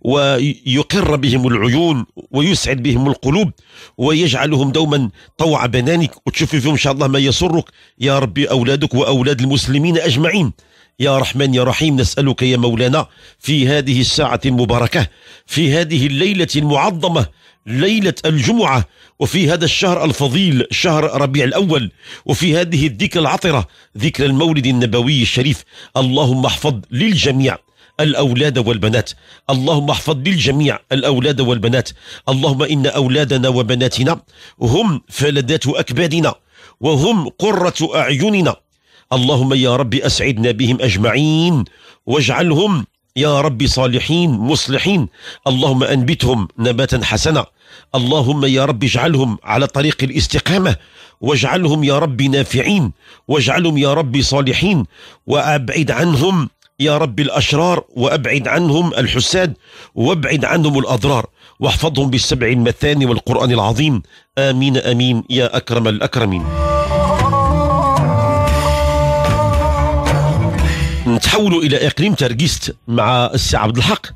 ويقر بهم العيون ويسعد بهم القلوب ويجعلهم دوما طوع بنانك وتشوف فيهم ان شاء الله ما يسرك يا ربي اولادك واولاد المسلمين اجمعين يا رحمن يا رحيم نسألك يا مولانا في هذه الساعة المباركة في هذه الليلة المعظمة ليلة الجمعة وفي هذا الشهر الفضيل شهر ربيع الأول وفي هذه الذكرى العطرة ذكرى المولد النبوي الشريف اللهم احفظ للجميع الأولاد والبنات اللهم احفظ للجميع الأولاد والبنات اللهم إن أولادنا وبناتنا هم فلذات أكبادنا وهم قرة أعيننا اللهم يا رب أسعدنا بهم أجمعين واجعلهم يا رب صالحين مصلحين اللهم أنبتهم نباتا حسنا اللهم يا رب اجعلهم على طريق الاستقامة واجعلهم يا رب نافعين واجعلهم يا رب صالحين وأبعد عنهم يا رب الأشرار وأبعد عنهم الحساد وأبعد عنهم الأضرار واحفظهم بالسبع المثاني والقرآن العظيم آمين آمين يا أكرم الأكرمين نتحول إلى إقليم ترجيست مع السي عبد الحق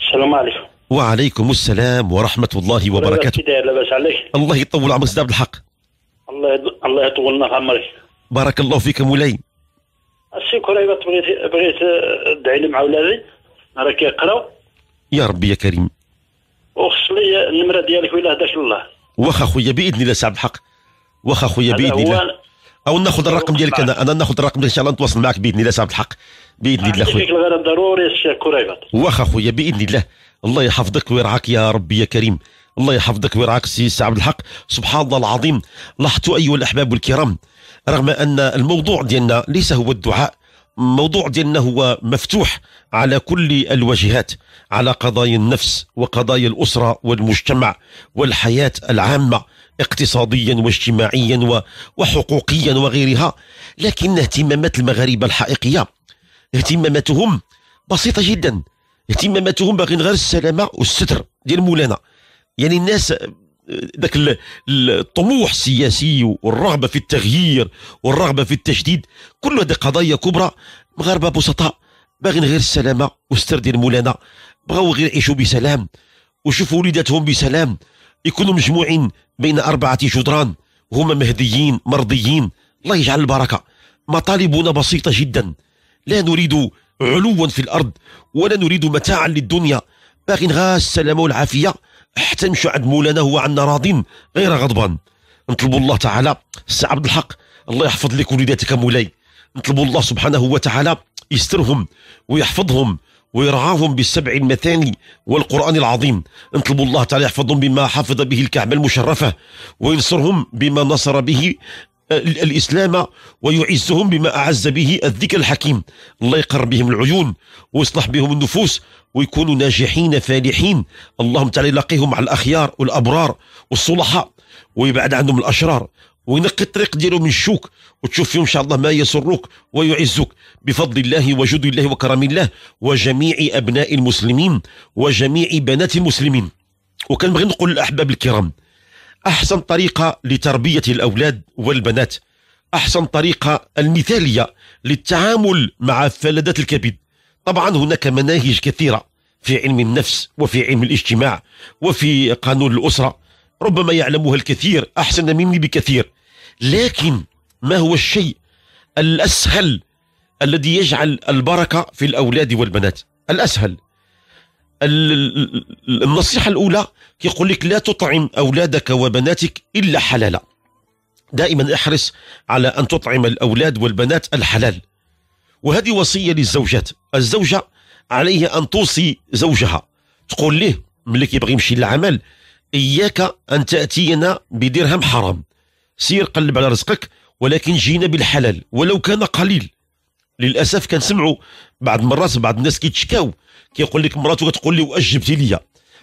السلام عليكم وعليكم السلام ورحمة الله وبركاته لاباس عليك الله يطول عمرك عبد الحق الله الله يطول عمرك بارك الله فيك مولاي السي كريبه بغيت بغيت ادعي آه، مع ولادي راه كيقراو يا ربي يا كريم وخص لي النمره ديالك ولا هداك الله واخا خويا باذن الله سي عبد الحق واخا خويا باذن الله او ناخذ الرقم ديالك انا انا ناخذ الرقم ديالك ان شاء الله نتواصل معك باذن الله سي عبد الحق باذن الله خويا الغرض ضروري السي كريبه واخا خويا باذن الله الله يحفظك ويرعاك يا ربي يا كريم الله يحفظك ويرعاك سي عبد الحق سبحان الله العظيم لاحظتوا ايها الاحباب الكرام رغم أن الموضوع ديالنا ليس هو الدعاء الموضوع ديالنا هو مفتوح على كل الوجهات على قضايا النفس وقضايا الأسرة والمجتمع والحياة العامة اقتصاديا واجتماعيا وحقوقيا وغيرها لكن اهتمامات المغاربة الحقيقية اهتماماتهم بسيطة جدا اهتماماتهم باغيين غير السلامة والستر ديال مولانا يعني الناس ذاك الطموح السياسي والرغبه في التغيير والرغبه في التجديد كل هذه قضايا كبرى مغاربه بسطاء باغين غير السلامه واستر مولانا بغاو غير يعيشوا بسلام وشوفوا وليداتهم بسلام يكونوا مجموعين بين اربعه جدران هما مهديين مرضيين الله يجعل البركه مطالبنا بسيطه جدا لا نريد علوا في الارض ولا نريد متاعا للدنيا باغين غا السلامه والعافيه حتى نمشوا عند مولانا هو عنا راضي غير غضبان نطلب الله تعالى السي عبد الحق الله يحفظ لك وليداتك مولاي نطلب الله سبحانه وتعالى يسترهم ويحفظهم ويرعاهم بالسبع المثاني والقرآن العظيم نطلب الله تعالى يحفظهم بما حفظ به الكعبة المشرفة وينصرهم بما نصر به الإسلام ويعزهم بما أعز به الذكر الحكيم الله يقر بهم العيون ويصلح بهم النفوس ويكونوا ناجحين فالحين اللهم تعالى يلاقيهم مع الأخيار والأبرار والصلحاء ويبعد عنهم الأشرار وينقي الطريق ديالهم من الشوك وتشوف فيهم ان شاء الله ما يسرك ويعزك بفضل الله وجود الله وكرم الله وجميع ابناء المسلمين وجميع بنات المسلمين وكنبغي نقول للاحباب الكرام احسن طريقه لتربيه الاولاد والبنات احسن طريقه المثاليه للتعامل مع فلذات الكبد طبعا هناك مناهج كثيره في علم النفس وفي علم الاجتماع وفي قانون الاسره ربما يعلمها الكثير احسن مني بكثير لكن ما هو الشيء الاسهل الذي يجعل البركه في الاولاد والبنات الاسهل النصيحة الأولى يقول لك لا تطعم أولادك وبناتك إلا حلالا دائما احرص على أن تطعم الأولاد والبنات الحلال وهذه وصية للزوجات الزوجة عليها أن توصي زوجها تقول له ملي كيبغي يمشي للعمل إياك أن تأتينا بدرهم حرام سير قلب على رزقك ولكن جينا بالحلال ولو كان قليل للأسف كنسمعوا بعض المرات بعض الناس كيتشكاو كيقول لك مراته كتقول لي واش جبتي ليا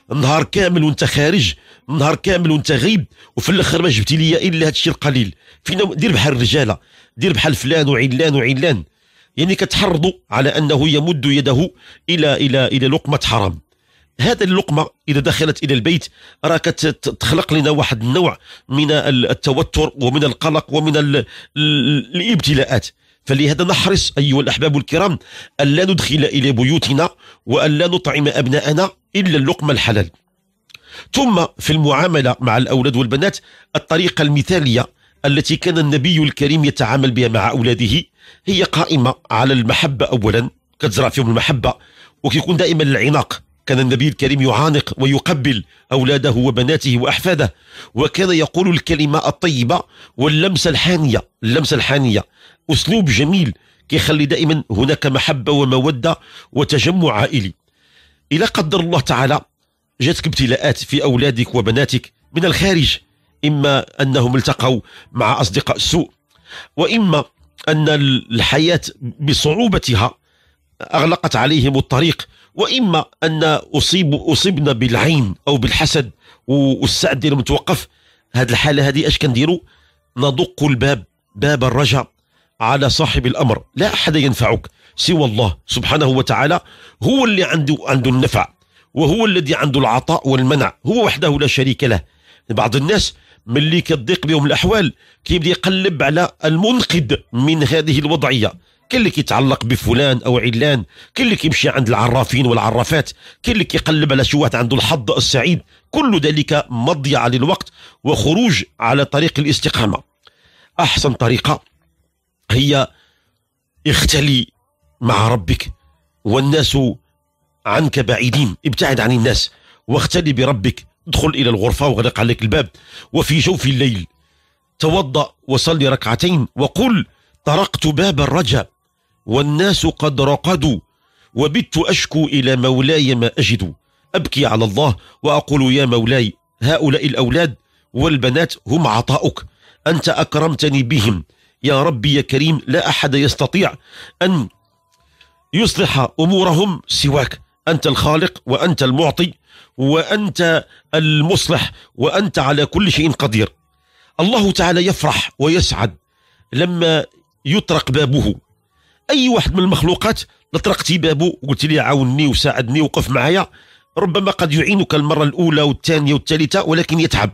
نهار كامل وانت خارج نهار كامل وانت غايب وفي الاخر ما جبتي ليا الا هادشي القليل فينا دير بحال الرجاله دير بحال فلان وعلان وعلان يعني كتحرض على انه يمد يده الى الى الى لقمه حرام هذا اللقمه اذا دخلت الى البيت راه كتخلق لنا واحد النوع من التوتر ومن القلق ومن الابتلاءات فلهذا نحرص أيها الأحباب الكرام ألا ندخل إلى بيوتنا وألا نطعم أبناءنا إلا اللقمة الحلال ثم في المعاملة مع الأولاد والبنات الطريقة المثالية التي كان النبي الكريم يتعامل بها مع أولاده هي قائمة على المحبة أولا كتزرع فيهم المحبة وكيكون دائما العناق كان النبي الكريم يعانق ويقبل أولاده وبناته وأحفاده وكان يقول الكلمة الطيبة واللمسة الحانية اللمسة الحانية أسلوب جميل كيخلي دائما هناك محبة ومودة وتجمع عائلي إلى قدر الله تعالى جاتك ابتلاءات في أولادك وبناتك من الخارج إما أنهم التقوا مع أصدقاء السوء وإما أن الحياة بصعوبتها أغلقت عليهم الطريق واما ان اصيب اصبنا بالعين او بالحسد والسعد ديالهم متوقف هذه الحاله هذه اش كنديروا ندق الباب باب الرجاء على صاحب الامر لا احد ينفعك سوى الله سبحانه وتعالى هو اللي عنده عنده النفع وهو الذي عنده العطاء والمنع هو وحده لا شريك له بعض الناس ملي كتضيق بهم الاحوال كيبدا يقلب على المنقذ من هذه الوضعيه كاين اللي كيتعلق بفلان او علان كاين اللي كيمشي عند العرافين والعرافات كاين اللي كيقلب على شوات عنده الحظ السعيد كل ذلك مضيعه للوقت وخروج على طريق الاستقامه احسن طريقه هي اختلي مع ربك والناس عنك بعيدين ابتعد عن الناس واختلي بربك ادخل الى الغرفه واغلق عليك الباب وفي جوف الليل توضا وصلي ركعتين وقل طرقت باب الرجب والناس قد رقدوا وبت أشكو إلى مولاي ما أجد أبكي على الله وأقول يا مولاي هؤلاء الأولاد والبنات هم عطاؤك أنت أكرمتني بهم يا ربي يا كريم لا أحد يستطيع أن يصلح أمورهم سواك أنت الخالق وأنت المعطي وأنت المصلح وأنت على كل شيء قدير الله تعالى يفرح ويسعد لما يطرق بابه اي واحد من المخلوقات لطرقتي بابه وقلت لي عاوني وساعدني وقف معايا ربما قد يعينك المره الاولى والثانيه والثالثه ولكن يتعب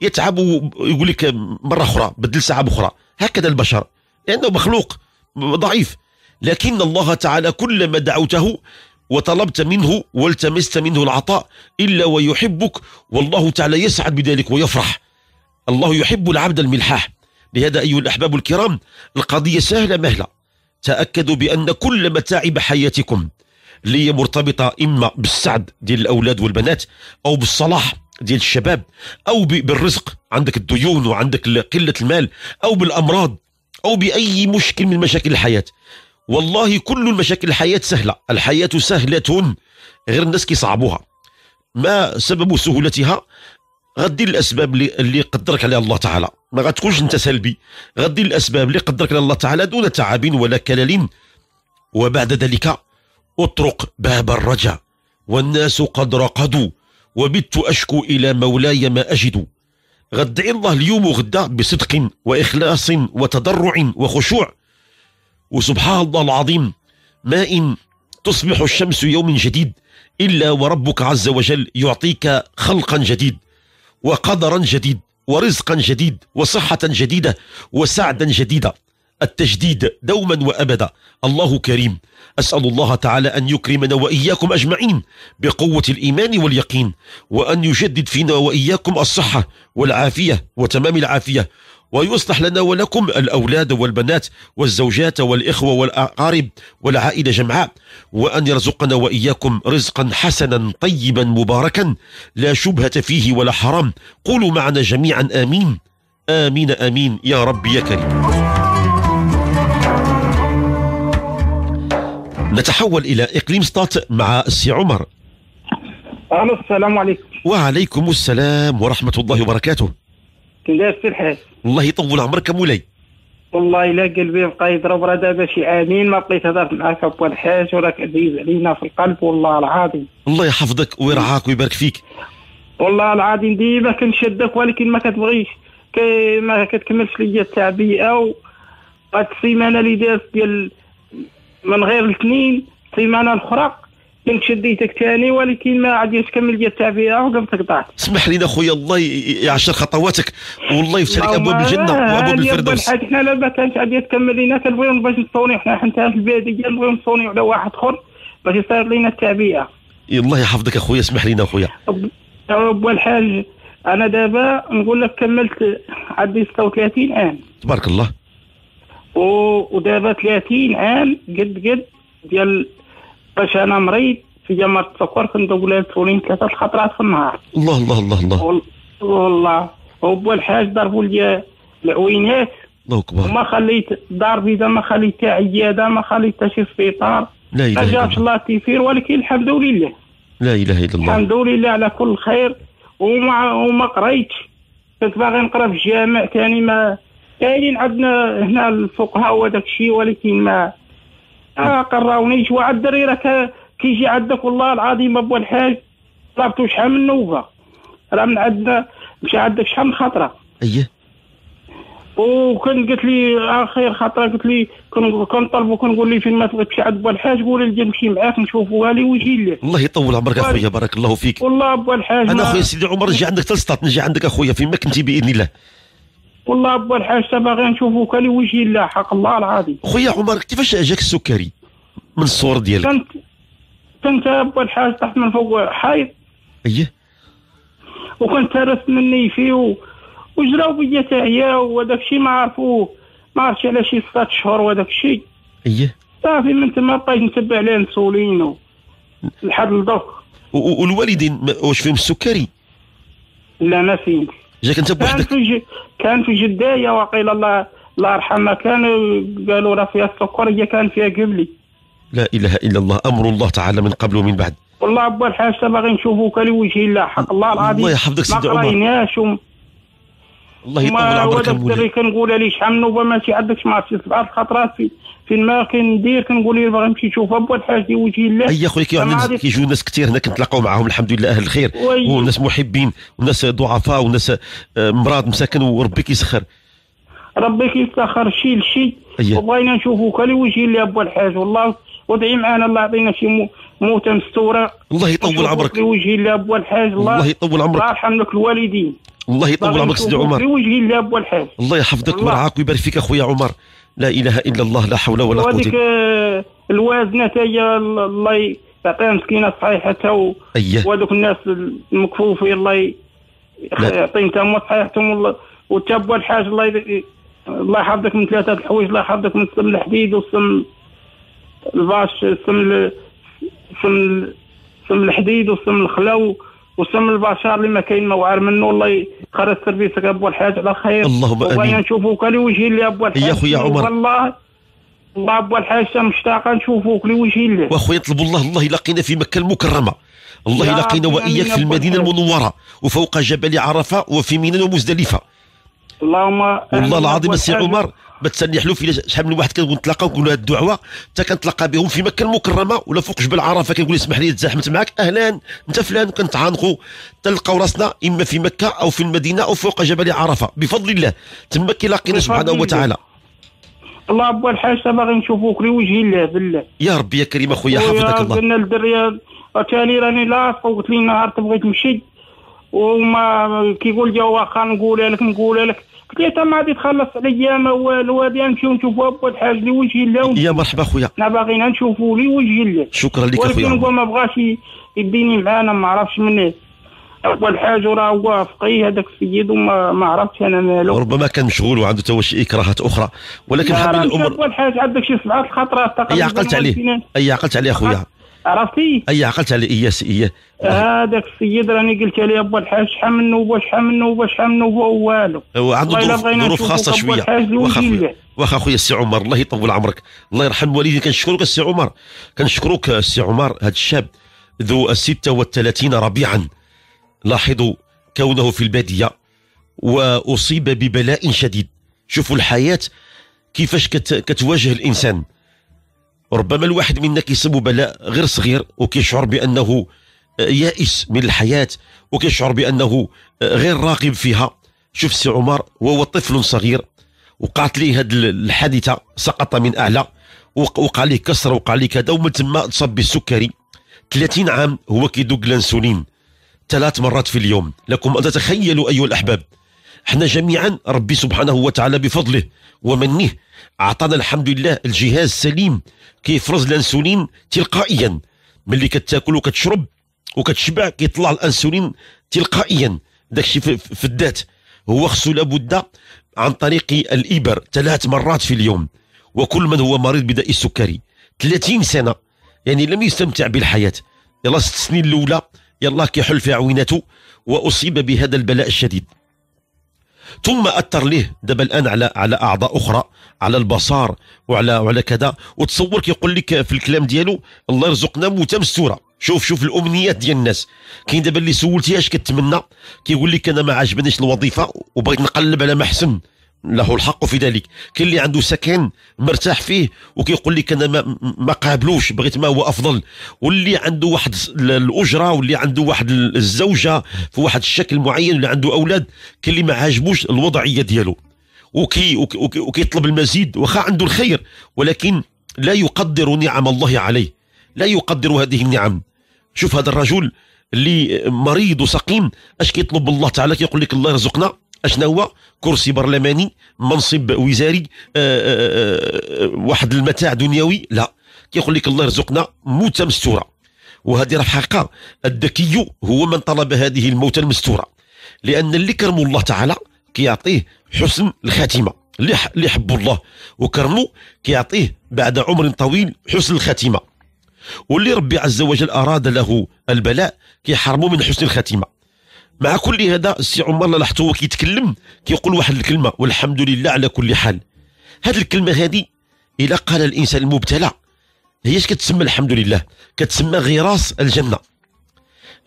يتعب ويقول لك مره اخرى بدل ساعه اخرى هكذا البشر لانه مخلوق ضعيف لكن الله تعالى كلما دعوته وطلبت منه والتمست منه العطاء الا ويحبك والله تعالى يسعد بذلك ويفرح الله يحب العبد الملحاح لهذا ايها الاحباب الكرام القضيه سهله مهله تأكدوا بأن كل متاعب حياتكم اللي هي مرتبطة إما بالسعد ديال الأولاد والبنات أو بالصلاح ديال الشباب أو بالرزق عندك الديون وعندك قلة المال أو بالأمراض أو بأي مشكل من مشاكل الحياة والله كل المشاكل الحياة سهلة الحياة سهلة غير الناس كيصعبوها ما سبب سهولتها غدير الأسباب اللي قدرك عليها الله تعالى ما غتكونش انت سلبي غدير الاسباب اللي قدرك الله تعالى دون تعب ولا كلل وبعد ذلك اطرق باب الرجا والناس قد رقدوا وبت اشكو الى مولاي ما اجد غدعي الله اليوم وغدا بصدق واخلاص وتضرع وخشوع وسبحان الله العظيم ما ان تصبح الشمس يوم جديد الا وربك عز وجل يعطيك خلقا جديد وقدرا جديد ورزقا جديد وصحة جديدة وسعدا جديدا التجديد دوما وابدا الله كريم اسال الله تعالى ان يكرمنا واياكم اجمعين بقوه الايمان واليقين وان يجدد فينا واياكم الصحه والعافيه وتمام العافيه ويصلح لنا ولكم الأولاد والبنات والزوجات والإخوة والأقارب والعائلة جمعاء وأن يرزقنا وإياكم رزقا حسنا طيبا مباركا لا شبهة فيه ولا حرام قولوا معنا جميعا آمين آمين آمين يا رب يا كريم نتحول إلى إقليم ستات مع السي عمر السلام عليكم وعليكم السلام ورحمة الله وبركاته في الحال الله يطول عمرك مولاي والله الا قلبي بقى يضرب راه دابا شي عامين ما بقيت هضرت معاك ابو الحاج وراك عزيز علينا في القلب والله العظيم الله يحفظك ويرعاك ويبارك فيك والله العظيم ديما كنشدك ولكن ما كتبغيش كي ما كتكملش ليا التعبئه و هاد السيمانه اللي دازت ديال من غير الاثنين السيمانه الاخرى كنت شديتك ثاني ولكن ما عاديش تكمل ديال التعبيره وقمت قطعت اسمح لينا خويا الله يعشر خطواتك والله يفتح لك ابواب الجنه وابواب الفردوس حيت حنا لاباس انت عادية تكمل لينا كنبغيو باش نصوني حنا حنا في الباديه نبغيو نصوني على واحد اخر باش يصير لينا التعبئه الله يحفظك اخويا اسمح لينا اخويا رب الحاج انا دابا نقول لك كملت عندي 36 عام تبارك الله ودابا 30 عام قد قد ديال باش انا مريض في جماعة السكر كندوب لها تولين ثلاثة الخطرات في النهار الله الله الله الله والله هو الحاج ضربوا لي العوينات الله اكبر وما خليت دار بيضاء ما خليت عياده ما خليت شي سبيطار لا اله الا الله الله تيفير ولكن الحمد لله لا اله الا الله الحمد لله على كل خير وما وما قريتش كنت باغي نقرا في الجامع ثاني ما كاينين عندنا هنا الفقهاء وداك الشيء ولكن ما آه قراوني شو عاد الدري راه كيجي عندك والله العظيم ابو الحاج طلبتو شحال من نوبه راه من عندنا مشى عندك شحال من خطره اييه وكان قلت لي اخر آه، خطره قلت لي كنطلبو كنقول لي فين ما تبغي عند بو الحاج قول لي نمشي معاك نشوفوها لي ويجي لي الله يطول عمرك اخويا بارك الله فيك والله بو الحاج انا اخويا سيدي عمر نجي عندك تلسطات نجي عندك اخويا فين ما كنتي باذن الله والله با الحاج باغي نشوفوك وجه الله حق الله العظيم خويا عمر كيفاش جاك السكري من الصور ديالك كنت كنت با الحاج طحت من فوق حايط اييه وكنت ترست مني فيه وجراو بيا تاعيا وداك الشيء ما عرفوه ما عرفتش على شي ستة شهور وداك الشيء اييه صافي من تما بقيت نتبع عليه نسولين لحد الضوء والوالدين واش فيهم السكري؟ لا ما فيهمش جاك انت بوحدك كان في كان في جدايه وقيل الله الله يرحمها كان قالوا راه فيها السكر هي كان فيها قبلي لا اله الا الله امر الله تعالى من قبل ومن بعد والله ابا الحاج باغي نشوفوك لوجه الله حق الله العظيم الله يحفظك سيدي عمر ما الله يطول عمرك ما هو كنقول شحال من نوبه ماشي عندك ما عرفتش بعض الخطرات فين ما كندير كنقول ليه باغي نمشي نشوفها بواحد الحاجه وجه الله اي خويا كيجيو كيجيو ناس كثير هنا كنتلاقاو معاهم الحمد لله اهل الخير وناس محبين وناس ضعفاء وناس آه، مراد مساكن وربي كيسخر ربي كيسخر شي لشي أيوه. وبغينا نشوفوك لوجه الله بواحد الحاجه والله ودعي معنا الله يعطينا شي موته مستوره الله يطول عمرك لوجه الله بواحد الحاجه الله, الله يطول عمرك الله يرحم لك الوالدين الله يطول عمرك سيدي عمر الله الحاج الله يحفظك ويرعاك ويبارك فيك اخويا عمر لا اله الا الله لا حول ولا قوه الا آه، الوازنه هي الله يعطيها مسكينه صحيحتها و... أيه. وهذوك الناس المكفوفين الله يعطيهم حتى هما صحيحتهم وتبوا الحاج الله الله يحفظك من ثلاثه الحوايج الله يحفظك من سم الحديد وسم الباش سم سم سم الحديد وسم الخلا وسم البشر اللي ما كاين ما وعر منه الله يخرج سيرفيسك ابو الحاج على خير اللهم امين نشوفوك لوجهي اللي ابو الحاج يا خويا عمر والله والله ابو الحاج مشتاقه نشوفوك لوجهي اللي واخويا طلبوا الله الله يلاقينا في مكه المكرمه الله يلاقينا واياك في المدينه المنوره وفوق جبل عرفه وفي منى ومزدلفه اللهم والله العظيم السي عمر ما تسنح له في شحال من واحد كنقول نتلاقاو كنقول هاد الدعوه حتى كنتلاقى بهم في مكه المكرمه ولا فوق جبل عرفه كنقول اسمح لي تزاحمت معك اهلا انت فلان كنتعانقوا تلقاو راسنا اما في مكه او في المدينه او فوق جبل عرفه بفضل الله تما كيلاقينا سبحانه وتعالى الله ابو الحاج باغي نشوفوك لوجه الله بالله يا ربي يا كريم اخويا حفظك الله قلنا للدريه تاني راني لاصق وقلت لي نهار تبغي تمشي وما كيقول جا واخا نقولها لك نقولها لك سكيتها ما غادي تخلص عليا ما والو غادي نمشيو نشوفوا بود الحاج اللي وجهي لا يا مرحبا خويا حنا باغينا نشوفوا لي وجهي لا شكرا لك خويا ولكن هو ما بغاش يديني معانا ما عرفش منين إيه. هو الحاج راه هو فقيه هذاك السيد وما ما عرفتش انا مالو ربما كان مشغول وعنده توا شي اكراهات اخرى ولكن حاب الامر اول الحاج عندك شي سبعه الخطره اي عقلت عليه اي عقلت عليه خويا عرفتي اي عقلت على سي اياه هذاك السيد راني قلت عليه با الحاج شحال من نوبه شحال من نوبه شحال من نوبه والو هو عنده ظروف ظروف خاصه شويه واخا خويا السي عمر الله يطول عمرك الله يرحم والديك كنشكرك السي عمر كنشكرك السي عمر هذا الشاب ذو 36 ربيعا لاحظوا كونه في الباديه واصيب ببلاء شديد شوفوا الحياه كيفاش كت... كتواجه الانسان ربما الواحد منا كيصيبو بلاء غير صغير وكيشعر بانه يائس من الحياه وكيشعر بانه غير راغب فيها شوف سي عمر وهو طفل صغير وقعت ليه هذه الحادثه سقط من اعلى وقع ليه كسر وقع ليه كذا ومن ثم تصاب بالسكري 30 عام هو كيدوق الانسولين ثلاث مرات في اليوم لكم ان تتخيلوا ايها الاحباب احنا جميعا ربي سبحانه وتعالى بفضله ومنه عطانا الحمد لله الجهاز سليم كيفرز الانسولين تلقائيا ملي كتاكل وكتشرب وكتشبع كيطلع الانسولين تلقائيا داكشي في, في الذات هو خصو لابد عن طريق الابر ثلاث مرات في اليوم وكل من هو مريض بداء السكري 30 سنه يعني لم يستمتع بالحياه يلا ست سنين الاولى يلا كيحل في عوينته واصيب بهذا البلاء الشديد ثم اثر ليه دابا الان على على اعضاء اخرى على البصر وعلى وعلى كذا وتصور كيقول لك في الكلام ديالو الله يرزقنا موته مستوره شوف شوف الامنيات ديال الناس كاين دابا اللي سولتي اش كتمنى كيقول لك انا ما عجبنيش الوظيفه وبغيت نقلب على ما احسن له الحق في ذلك كاين اللي عنده سكن مرتاح فيه وكيقول لك انا ما, ما قابلوش بغيت ما هو افضل واللي عنده واحد الاجره واللي عنده واحد الزوجه في واحد الشكل معين واللي عنده اولاد كاين اللي ما عاجبوش الوضعيه ديالو وكي وكيطلب المزيد واخا عنده الخير ولكن لا يقدر نعم الله عليه لا يقدر هذه النعم شوف هذا الرجل اللي مريض وسقيم اش كيطلب الله تعالى كيقول لك الله يرزقنا اشنا هو كرسي برلماني منصب وزاري آه،, أه أه واحد المتاع دنيوي لا كيقول لك الله يرزقنا موتة مستورة وهذه راه حقيقة الذكي هو من طلب هذه الموتة المستورة لأن اللي كرم الله تعالى كيعطيه حسن الخاتمة اللي حب الله وكرمه كيعطيه بعد عمر طويل حسن الخاتمة واللي ربي عز وجل أراد له البلاء كيحرمه من حسن الخاتمة مع كل هذا السي عمر الله هو كيتكلم كيقول واحد الكلمه والحمد لله على كل حال هذه الكلمه هذه الى قال الانسان المبتلى هي اش كتسمى الحمد لله كتسمى غراس الجنه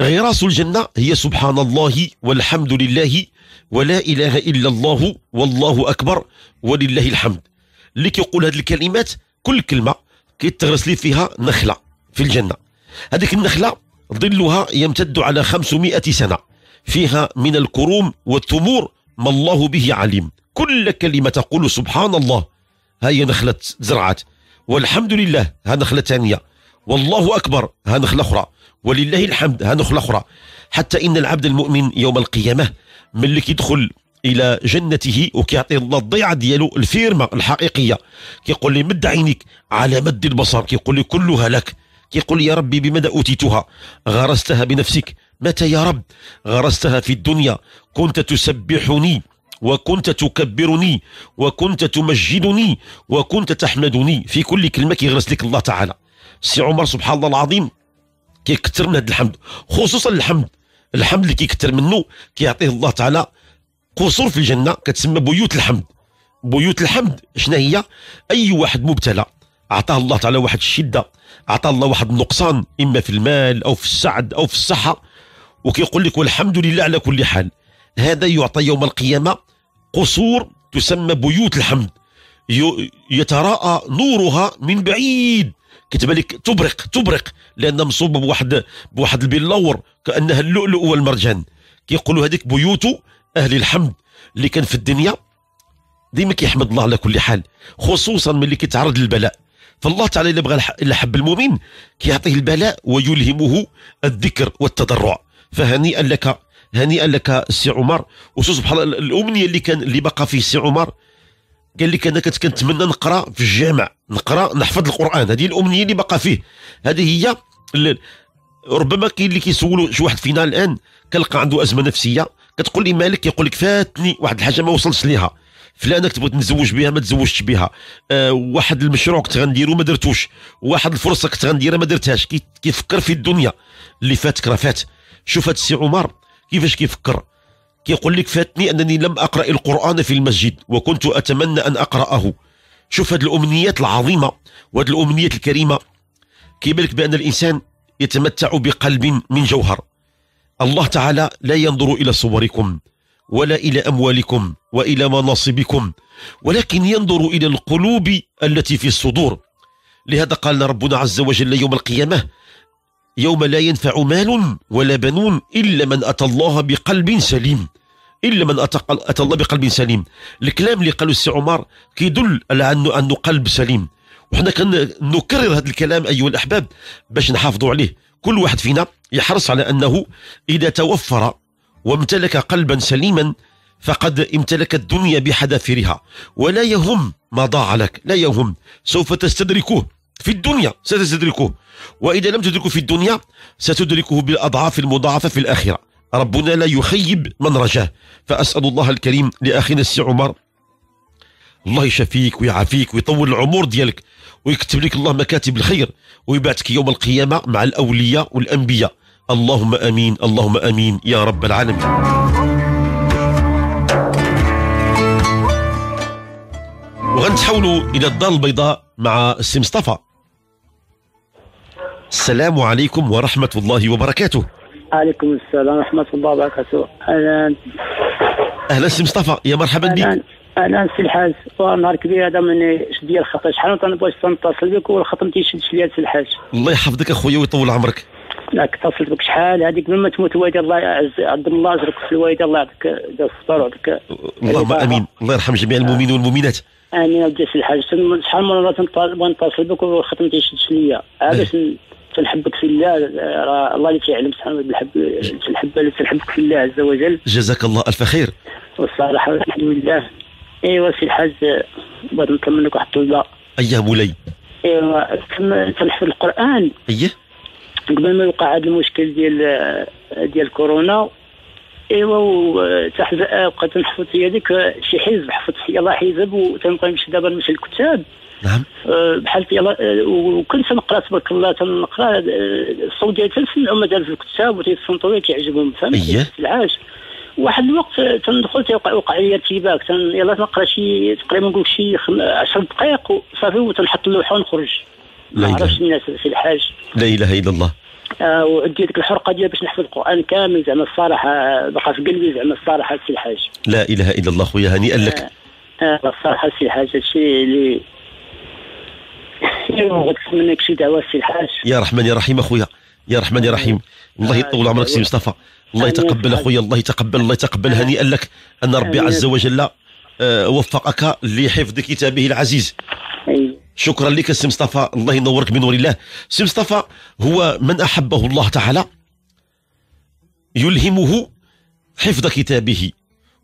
غراس الجنه هي سبحان الله والحمد لله ولا اله الا الله والله اكبر ولله الحمد اللي كيقول هذه الكلمات كل كلمه كيتغرس لي فيها نخله في الجنه هذيك النخله ظلها يمتد على 500 سنه فيها من الكروم والثمور ما الله به عليم كل كلمة تقول سبحان الله هي نخلة زرعت والحمد لله ها نخلة ثانية والله أكبر ها نخلة أخرى ولله الحمد ها نخلة أخرى حتى إن العبد المؤمن يوم القيامة من اللي كيدخل الى جنته وكيعطي الله الضيعه ديالو الفيرما الحقيقيه كيقول لي مد عينيك على مد البصر كيقول لي كلها لك كيقول لي يا ربي بماذا اوتيتها غرستها بنفسك متى يا رب غرستها في الدنيا كنت تسبحني وكنت تكبرني وكنت تمجدني وكنت تحمدني في كل كلمة كيغرس لك الله تعالى سي عمر سبحان الله العظيم كيكثر من هذا الحمد خصوصا الحمد الحمد اللي كيكثر منه كيعطيه الله تعالى قصور في الجنة كتسمى بيوت الحمد بيوت الحمد شنا هي أي واحد مبتلى أعطاه الله تعالى واحد الشدة أعطاه الله واحد النقصان إما في المال أو في السعد أو في الصحة وكيقول لك والحمد لله على كل حال هذا يعطى يوم القيامة قصور تسمى بيوت الحمد يتراءى نورها من بعيد كتبان لك تبرق تبرق لأنها مصوبة بواحد بواحد البلور كأنها اللؤلؤ والمرجان كيقولوا هذيك بيوت أهل الحمد اللي كان في الدنيا ديما كيحمد الله على كل حال خصوصا ملي كيتعرض للبلاء فالله تعالى إلا بغى إلا حب المؤمن كيعطيه البلاء ويلهمه الذكر والتضرع فهنيئا لك هنيئا لك سي عمر وسبحان الله الامنيه اللي كان اللي بقى فيه سي عمر قال لك انا كنت كنتمنى نقرا في الجامع نقرا نحفظ القران هذه الامنيه اللي بقى فيه هذه هي ربما كاين اللي كيسولوا شي واحد فينا الان كنلقى عنده ازمه نفسيه كتقول لي مالك يقول لك فاتني واحد الحاجه ما وصلتش ليها فلانه كنت بغيت نتزوج بها ما تزوجتش بها أه واحد المشروع كنت غنديرو ما درتوش واحد الفرصه كنت غنديرها ما درتهاش كيفكر في الدنيا اللي فاتك راه فات شوف هذا السي عمر كيفاش كيفكر كيقول لك فاتني انني لم اقرا القران في المسجد وكنت اتمنى ان اقراه شوف هذه الامنيات العظيمه وهذه الامنيات الكريمه كيبان لك بان الانسان يتمتع بقلب من جوهر الله تعالى لا ينظر الى صوركم ولا الى اموالكم والى مناصبكم ولكن ينظر الى القلوب التي في الصدور لهذا قال ربنا عز وجل يوم القيامه يوم لا ينفع مال ولا بنون إلا من أتى الله بقلب سليم إلا من أتى الله بقلب سليم الكلام اللي قاله السي عمر كيدل على أنه, أنه قلب سليم وحنا كنكرر هذا الكلام أيها الأحباب باش نحافظوا عليه كل واحد فينا يحرص على أنه إذا توفر وامتلك قلبا سليما فقد امتلك الدنيا بحذافيرها ولا يهم ما ضاع لك لا يهم سوف تستدركه في الدنيا ستدركه وإذا لم تدركه في الدنيا ستدركه بالأضعاف المضاعفة في الآخرة ربنا لا يخيب من رجاه فأسأل الله الكريم لأخينا السي عمر الله يشفيك ويعافيك ويطول العمر ديالك ويكتب لك الله مكاتب الخير ويبعثك يوم القيامة مع الأولياء والأنبياء اللهم امين اللهم امين يا رب العالمين وغنتحولوا الى الدار البيضاء مع السي مصطفى السلام عليكم ورحمة الله وبركاته عليكم السلام ورحمة الله وبركاته أهلا أهلا سي مصطفى يا مرحبا بك أهلا سي الحاج نهار كبير هذا من شدي الخط شحال بغيت نتصل بك والخط ما تيشدش ليا سي الحاج الله يحفظك اخويا ويطول عمرك لك اتصلت بك شحال هذيك من ما تموت الوالده الله يعز عبد الله اجرك في الوالده الله يعطيك الصبر ويعطيك اللهم امين الله يرحم جميع المؤمنين والمؤمنات امين يا سي الحاج شحال من مره نتصل بك والخط ما تيشدش ليا علاش أه. تنحبك في الله راه الله اللي كيعلم سبحانه بالحب تنحب تنحبك في الله عز وجل جزاك الله الف خير والصراحه والحمد لله ايوا سي الحاج بغيت نطلب منك واحد الطلبه اييه مولاي ايوا تنحفظ القران اييه قبل ما يوقع هذا المشكل ديال ديال كورونا ايوا تحزق بقيت نحفظ في هذيك شي حزب حفظت الله حزب وتنبقى نمشي دابا نمشي للكتاب نعم أه، بحال في أه، وكنت نقرا تبارك الله تنقرا أه، الصوت ديالي تنسمعوا مازال في الكتاب لي كيعجبهم فهمت العاج إيه. واحد الوقت تندخل تيوقع وقع لي ارتباك يلا تنقرا شي تقريبا نقول شي 10 دقائق صافي وتنحط اللوحه ونخرج ما عرفتش الناس في الحاج لا اله الا الله آه وعندي ديك الحرقه ديال باش نحفظ القران كامل زعما الصراحه بقى في قلبي زعما الصراحه سي الحاج لا اله الا الله خويا هنيئا لك آه الصراحه سي الحاج هادشي اللي منك شي دعوه يا رحمن يا رحيم اخويا يا رحمن يا رحيم الله آه، يطول عمرك سي آه، مصطفى الله آه، يتقبل اخويا الله يتقبل الله يتقبل هنيئا لك ان ربي عز وجل وفقك لحفظ كتابه العزيز أيوة. شكرا لك سي مصطفى الله ينورك بنور الله سي مصطفى هو من احبه الله تعالى يلهمه حفظ كتابه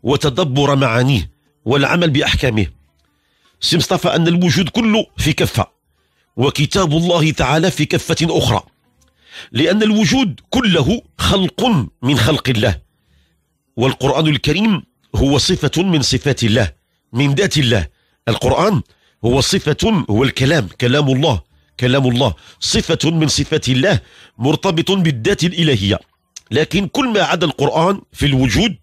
وتدبر معانيه والعمل باحكامه سي مصطفى ان الوجود كله في كفه وكتاب الله تعالى في كفة أخرى لأن الوجود كله خلق من خلق الله والقرآن الكريم هو صفة من صفات الله من ذات الله القرآن هو صفة هو الكلام كلام الله كلام الله صفة من صفات الله مرتبط بالذات الإلهية لكن كل ما عدا القرآن في الوجود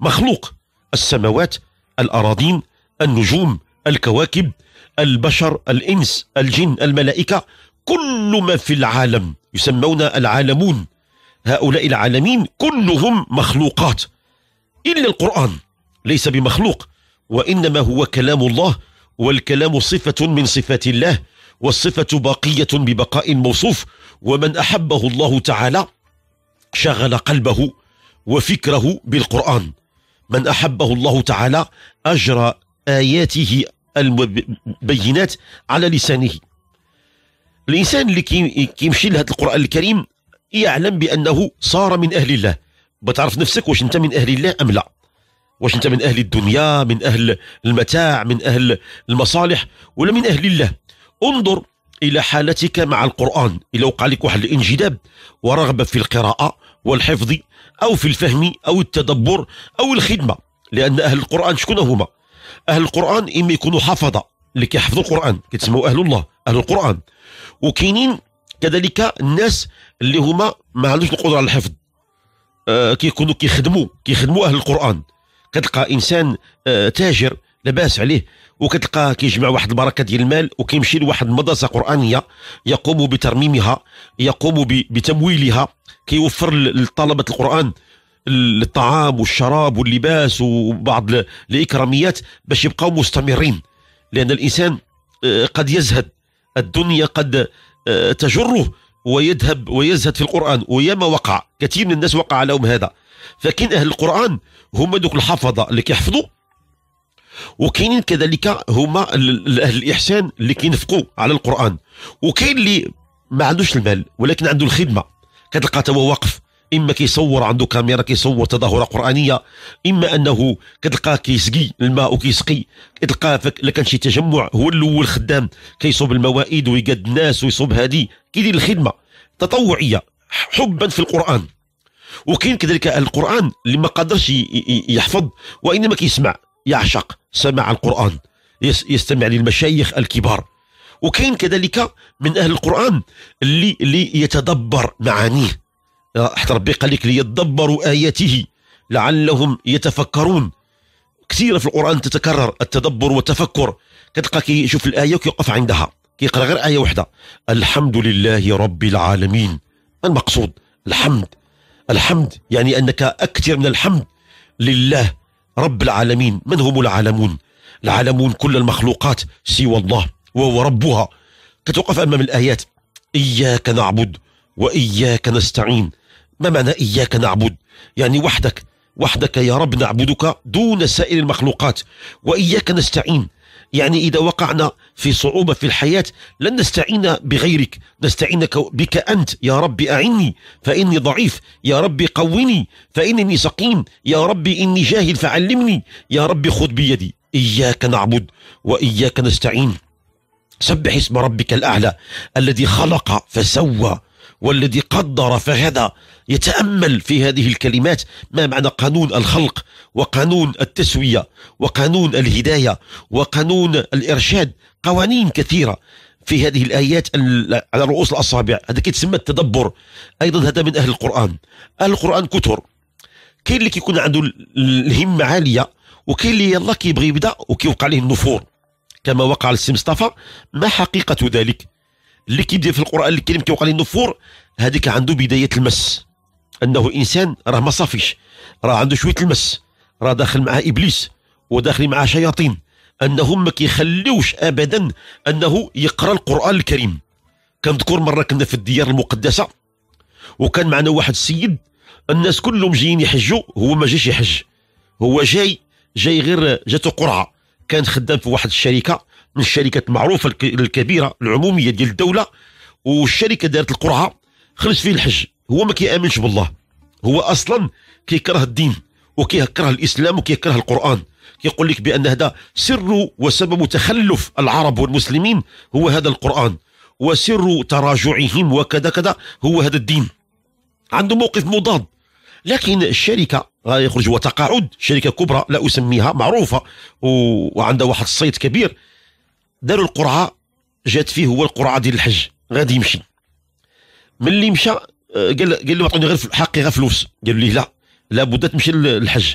مخلوق السماوات الأراضين النجوم الكواكب البشر الإنس الجن الملائكة كل ما في العالم يسمون العالمون هؤلاء العالمين كلهم مخلوقات إلا القرآن ليس بمخلوق وإنما هو كلام الله والكلام صفة من صفات الله والصفة باقية ببقاء موصوف ومن أحبه الله تعالى شغل قلبه وفكره بالقرآن من أحبه الله تعالى أجرى آياته البينات على لسانه الانسان اللي كيمشي لهذا القران الكريم يعلم بانه صار من اهل الله بتعرف نفسك واش انت من اهل الله ام لا واش انت من اهل الدنيا من اهل المتاع من اهل المصالح ولا من اهل الله انظر الى حالتك مع القران الى وقع لك واحد الانجذاب ورغبه في القراءه والحفظ او في الفهم او التدبر او الخدمه لان اهل القران شكون هما اهل القران اما يكونوا حفظه اللي كيحفظوا القران كيتسموا اهل الله اهل القران وكاينين كذلك الناس اللي هما ما عندهمش القدره على الحفظ آه كيكونوا كيخدموا كيخدموا اهل القران كتلقى انسان آه تاجر لاباس عليه وكتلقى كيجمع واحد البركه ديال المال وكيمشي لواحد المدرسه قرانيه يقوم بترميمها يقوم بتمويلها كيوفر لطلبه القران الطعام والشراب واللباس وبعض الاكراميات باش يبقاو مستمرين لان الانسان آه، قد يزهد الدنيا قد آه، تجره ويذهب ويزهد في القران وياما وقع كثير من الناس وقع لهم هذا فكاين اهل القران هما دوك الحفظه اللي كيحفظوا وكاينين كذلك هما اهل الاحسان اللي كينفقوا على القران وكاين اللي ما عندوش المال ولكن عنده الخدمه كتلقى توا واقف اما كيصور عنده كاميرا كيصور تظاهره قرانيه اما انه كتلقاه كيسقي الماء وكيسقي كتلقاه الا كان شي تجمع هو الاول خدام كيصوب الموائد ويقاد الناس ويصوب هذه كيدير الخدمه تطوعيه حبا في القران وكاين كذلك القران اللي ما قادرش يحفظ وانما كيسمع يعشق سماع القران يستمع للمشايخ الكبار وكاين كذلك من اهل القران اللي اللي يتدبر معانيه حتى ربي قال لك ليدبروا اياته لعلهم يتفكرون كثيرة في القران تتكرر التدبر والتفكر كتلقى كيشوف الايه وكيوقف عندها كيقرا غير ايه واحده الحمد لله رب العالمين ما المقصود الحمد الحمد يعني انك اكثر من الحمد لله رب العالمين من هم العالمون العالمون كل المخلوقات سوى الله وهو ربها كتوقف امام الايات اياك نعبد واياك نستعين ما معنى إياك نعبد يعني وحدك وحدك يا رب نعبدك دون سائر المخلوقات وإياك نستعين يعني إذا وقعنا في صعوبة في الحياة لن نستعين بغيرك نستعينك بك أنت يا رب أعني فإني ضعيف يا رب قوني فإنني سقيم يا رب إني جاهل فعلمني يا رب خذ بيدي إياك نعبد وإياك نستعين سبح اسم ربك الأعلى الذي خلق فسوى والذي قدر فهذا يتأمل في هذه الكلمات ما معنى قانون الخلق وقانون التسوية وقانون الهداية وقانون الإرشاد قوانين كثيرة في هذه الآيات على رؤوس الأصابع هذا كيتسمى التدبر أيضا هذا من أهل القرآن أهل القرآن كثر كاين اللي كيكون عنده الهمة عالية وكاين اللي يلا كيبغي يبدا وكيوقع عليه النفور كما وقع للسي مصطفى ما حقيقة ذلك اللي كيدير في القران الكريم كيوقع لي النفور هذيك عنده بدايه المس انه انسان راه ما صافيش راه عنده شويه المس راه داخل مع ابليس وداخل مع شياطين انهم ما كيخليوش ابدا انه يقرا القران الكريم كنذكر مره كنا في الديار المقدسه وكان معنا واحد السيد الناس كلهم جايين يحجوا هو ما جاش يحج هو جاي جاي غير جاته قرعه كان خدام في واحد الشركه من الشركات المعروفه الكبيره العموميه ديال الدوله والشركه دارت القرعه خرج فيه الحج هو ما كيامنش بالله هو اصلا كيكره الدين وكيكره الاسلام وكيكره القران كيقول لك بان هذا سر وسبب تخلف العرب والمسلمين هو هذا القران وسر تراجعهم وكذا كذا هو هذا الدين عنده موقف مضاد لكن الشركه غيخرج آه، وتقاعد شركه كبرى لا اسميها معروفه وعندها واحد الصيت كبير داروا القرعه جات فيه هو القرعه ديال الحج غادي يمشي ملي مشى آه، قال قال له عطوني غير حقي غير فلوس قالوا لي لا لابد تمشي للحج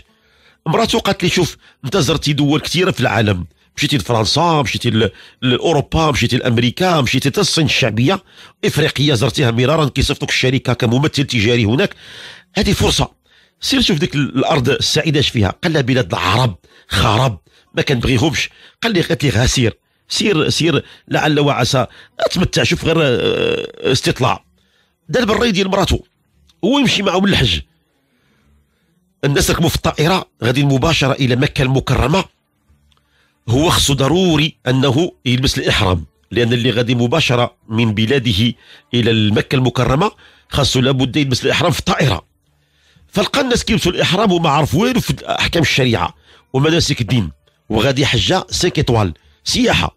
مراته قالت لي شوف انت زرتي دول كثيره في العالم مشيتي لفرنسا مشيتي لاوروبا مشيتي لامريكا مشيتي حتى الصين الشعبيه افريقيا زرتيها مرارا كيصيفطوك الشركه كممثل تجاري هناك هذه فرصه سير شوف ديك الارض السعيده اش فيها قال لها بلاد العرب خراب ما كنبغيهمش قال لي قالت لي غاسير سير سير لعل وعسى اتمتع شوف غير آه، استطلاع دار بالري ديال مراتو هو يمشي معه للحج الناس ركبوا في الطائره غادي مباشره الى مكه المكرمه هو خصو ضروري انه يلبس الاحرام لان اللي غادي مباشره من بلاده الى مكه المكرمه خاصو لابد يلبس الاحرام في الطائره فلقى الناس كيلبسوا الاحرام وما عرف والو في احكام الشريعه ومناسك الدين وغادي حجه 5 ايطوال سياحه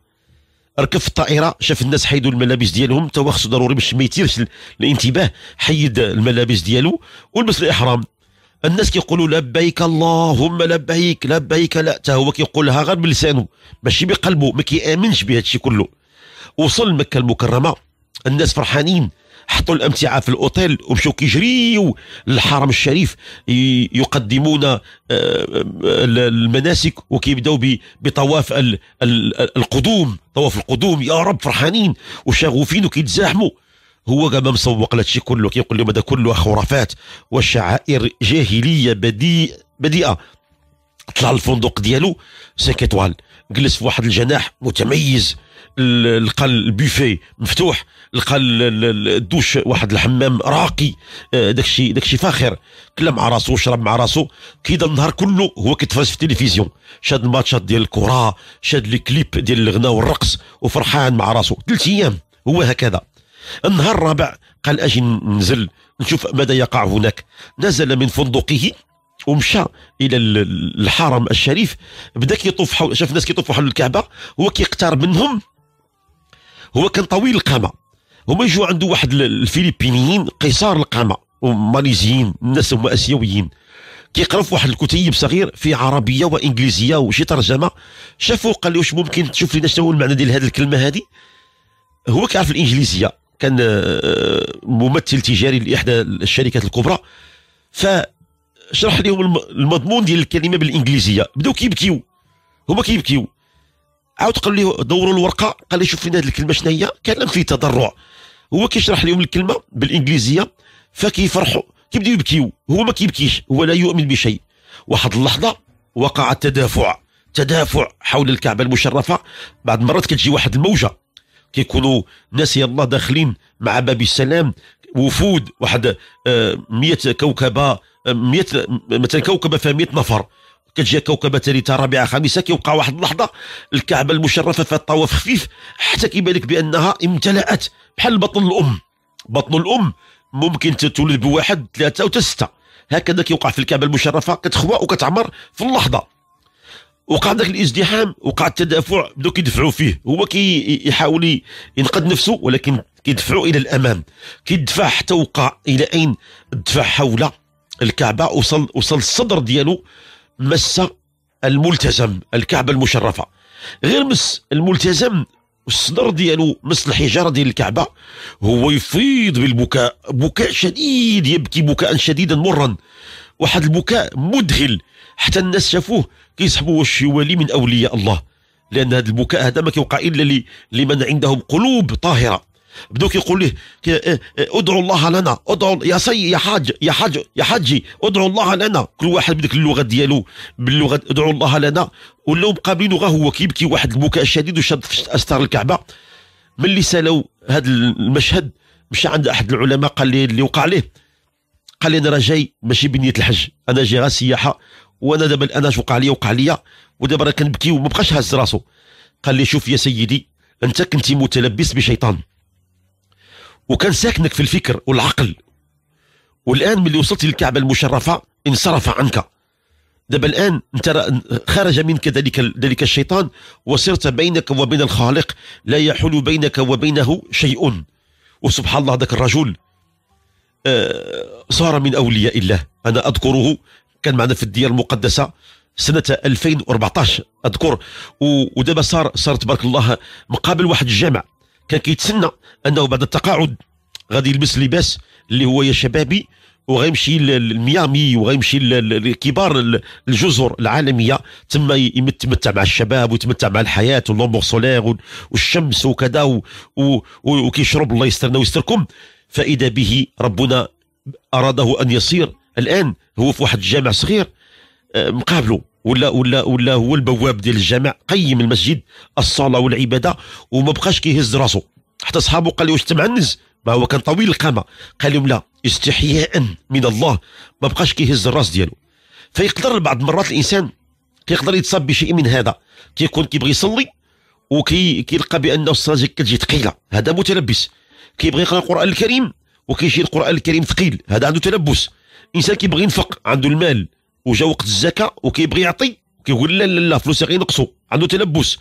ركب في الطائره شاف الناس حيدوا الملابس ديالهم تا هو خصو ضروري باش ما يثيرش الانتباه حيد الملابس ديالو ولبس الاحرام الناس كيقولوا لبيك اللهم لبيك لبيك لا تا هو كيقولها غير بلسانه ماشي بقلبه ما كيامنش بهذا الشيء كله وصل مكه المكرمه الناس فرحانين حطوا الامتعه في الاوتيل ومشوا كيجريو للحرم الشريف يقدمون آه، المناسك وكيبداو بطواف القدوم طواف القدوم يا رب فرحانين وشغوفين وكيتزاحموا هو كما مسوق الشيء كله كيقول لهم هذا كله خرافات وشعائر جاهليه بديء بديئه طلع الفندق ديالو سيكيطوال جلس في واحد الجناح متميز لقى البوفيه مفتوح لقى الدوش واحد الحمام راقي آه، داكشي داكشي فاخر كلا مع راسو شرب مع راسو كيدا النهار كله هو كيتفرج في التلفزيون شاد الماتشات ديال الكره شاد لي كليب ديال الغناء والرقص وفرحان مع راسو ثلاث ايام هو هكذا النهار الرابع قال اجي ننزل نشوف ماذا يقع هناك نزل من فندقه ومشى الى الحرم الشريف بدا كيطوف حول شاف الناس كيطوفوا حول الكعبه هو كيقترب منهم هو كان طويل القامه هما يجوا عنده واحد الفلبينيين قصار القامه وماليزيين الناس هما اسيويين كيقراو في واحد الكتيب صغير في عربيه وانجليزيه وشي ترجمه شافوا قال لي واش ممكن تشوف لنا شنو هو المعنى ديال هذه الكلمه هذه هو كيعرف الانجليزيه كان آه، ممثل تجاري لاحدى الشركات الكبرى فشرح لهم المضمون ديال الكلمه بالانجليزيه بداو كيبكيو هما كيبكيو عاود قال لي دوروا الورقه قال لي شوف فين هذه الكلمه شنو هي كلام فيه تضرع هو كيشرح لهم الكلمه بالانجليزيه فكيفرحوا كيبداو يبكيو هو ما كيبكيش هو لا يؤمن بشيء واحد اللحظه وقع التدافع تدافع حول الكعبه المشرفه بعض المرات كتجي واحد الموجه كيكونوا ناس يلا داخلين مع باب السلام وفود واحد 100 آه، كوكبه 100 آه، آه، مثلا كوكبه فيها 100 نفر كتجي كوكبه ثالثه رابعه خامسه كيوقع واحد اللحظه الكعبه المشرفه فيها الطواف خفيف حتى كيبان لك بانها امتلأت بحال بطن الام بطن الام ممكن تولد بواحد ثلاثه وتا سته هكذا كيوقع في الكعبه المشرفه كتخوى وكتعمر في اللحظه وقع ذاك الازدحام وقع التدافع بداو كيدفعوا فيه هو كيحاول كي ينقذ نفسه ولكن كيدفعوا الى الامام كيدفع حتى وقع الى اين دفع حول الكعبه وصل وصل الصدر ديالو مس الملتزم الكعبه المشرفه غير مس الملتزم والصدر ديالو مس الحجاره ديال الكعبه هو يفيض بالبكاء بكاء شديد يبكي بكاء شديدا مرا واحد البكاء مذهل حتى الناس شافوه كيسحبوا واش يوالي من اولياء الله لان هذا البكاء هذا ما كيوقع الا لمن عندهم قلوب طاهره بدوك يقول له إيه، إيه، ادعوا الله لنا ادعوا يا سي يا حاج يا حاج يا حجي ادعوا الله لنا كل واحد بدك اللغه ديالو باللغه ادعوا الله لنا ولاو مقابلين غا هو كيبكي واحد البكاء شديد وشد في استار الكعبه ملي سالوا هذا المشهد مشى عند احد العلماء قال لي اللي وقع ليه قال لي انا راه جاي ماشي بنيه الحج انا جاي غير سياحه وانا دابا انا شو وقع لي وقع لي ودابا راه كنبكي وما بقاش هز راسو قال لي شوف يا سيدي انت كنتي متلبس بشيطان وكان ساكنك في الفكر والعقل والان ملي وصلت للكعبه المشرفه انصرف عنك دابا الان انت خرج منك ذلك ذلك الشيطان وصرت بينك وبين الخالق لا يحول بينك وبينه شيء وسبحان الله ذاك الرجل آه، صار من اولياء الله انا اذكره كان معنا في الديار المقدسه سنه 2014 اذكر ودابا صار صار تبارك الله مقابل واحد الجامع كان كيتسنى انه بعد التقاعد غادي يلبس لباس اللي هو يا شبابي وغيمشي لميامي وغيمشي لكبار الجزر العالميه تما يتمتع مع الشباب ويتمتع مع الحياه واللومبور سولير والشمس وكذا وكيشرب الله يسترنا ويستركم فاذا به ربنا اراده ان يصير الان هو في واحد الجامع صغير آه، مقابله ولا ولا ولا هو البواب ديال الجامع قيم المسجد الصلاه والعباده وما بقاش كيهز راسو حتى صحابه قال له واش تمعنز ما هو كان طويل القامه قال لهم لا استحياء من الله ما بقاش كيهز الراس ديالو فيقدر بعض المرات الانسان كيقدر يتصاب بشيء من هذا كيكون كيبغي يصلي وكي كيلقى بان الصلاه كتجي ثقيله هذا متلبس كيبغي يقرا القران الكريم وكيجي القران الكريم ثقيل هذا عنده تلبس انسان كيبغي ينفق عنده المال وجا وقت الزكاه وكيبغي يعطي كيقول لا لا لا فلوسي غينقصوا عنده تلبس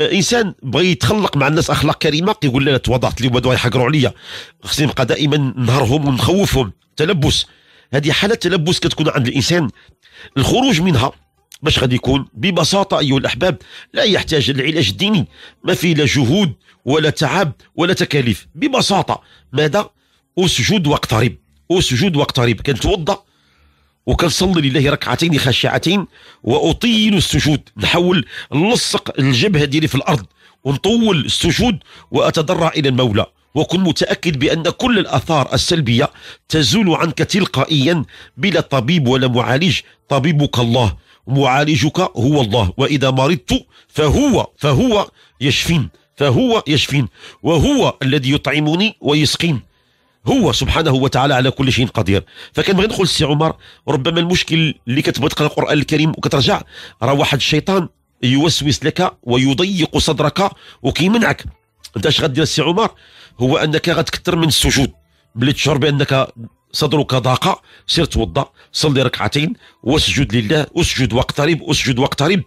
آه، انسان بغى يتخلق مع الناس اخلاق كريمه كيقول لا تواضعت اليوم هادو يحقروا عليا خصني نبقى دائما نهرهم ونخوفهم تلبس هذه حاله تلبس كتكون عند الانسان الخروج منها باش غادي يكون ببساطه ايها الاحباب لا يحتاج العلاج الديني ما فيه لا جهود ولا تعب ولا تكاليف ببساطه ماذا اسجد واقترب اسجد واقترب كنتوضا وكنصلي لله ركعتين خاشعتين واطيل السجود نحاول نلصق الجبهه ديالي في الارض ونطول السجود واتضرع الى المولى وكن متاكد بان كل الاثار السلبيه تزول عنك تلقائيا بلا طبيب ولا معالج طبيبك الله معالجك هو الله واذا مرضت فهو فهو يشفين فهو يشفين وهو الذي يطعمني ويسقين هو سبحانه وتعالى على كل شيء قدير بغي ندخل السي عمر ربما المشكل اللي كتبغي تقرا القران الكريم وكترجع راه واحد الشيطان يوسوس لك ويضيق صدرك وكيمنعك انت اش غدير السي عمر هو انك غتكثر من السجود ملي تشعر بانك صدرك ضاق سير توضا صلي ركعتين واسجد لله اسجد واقترب اسجد واقترب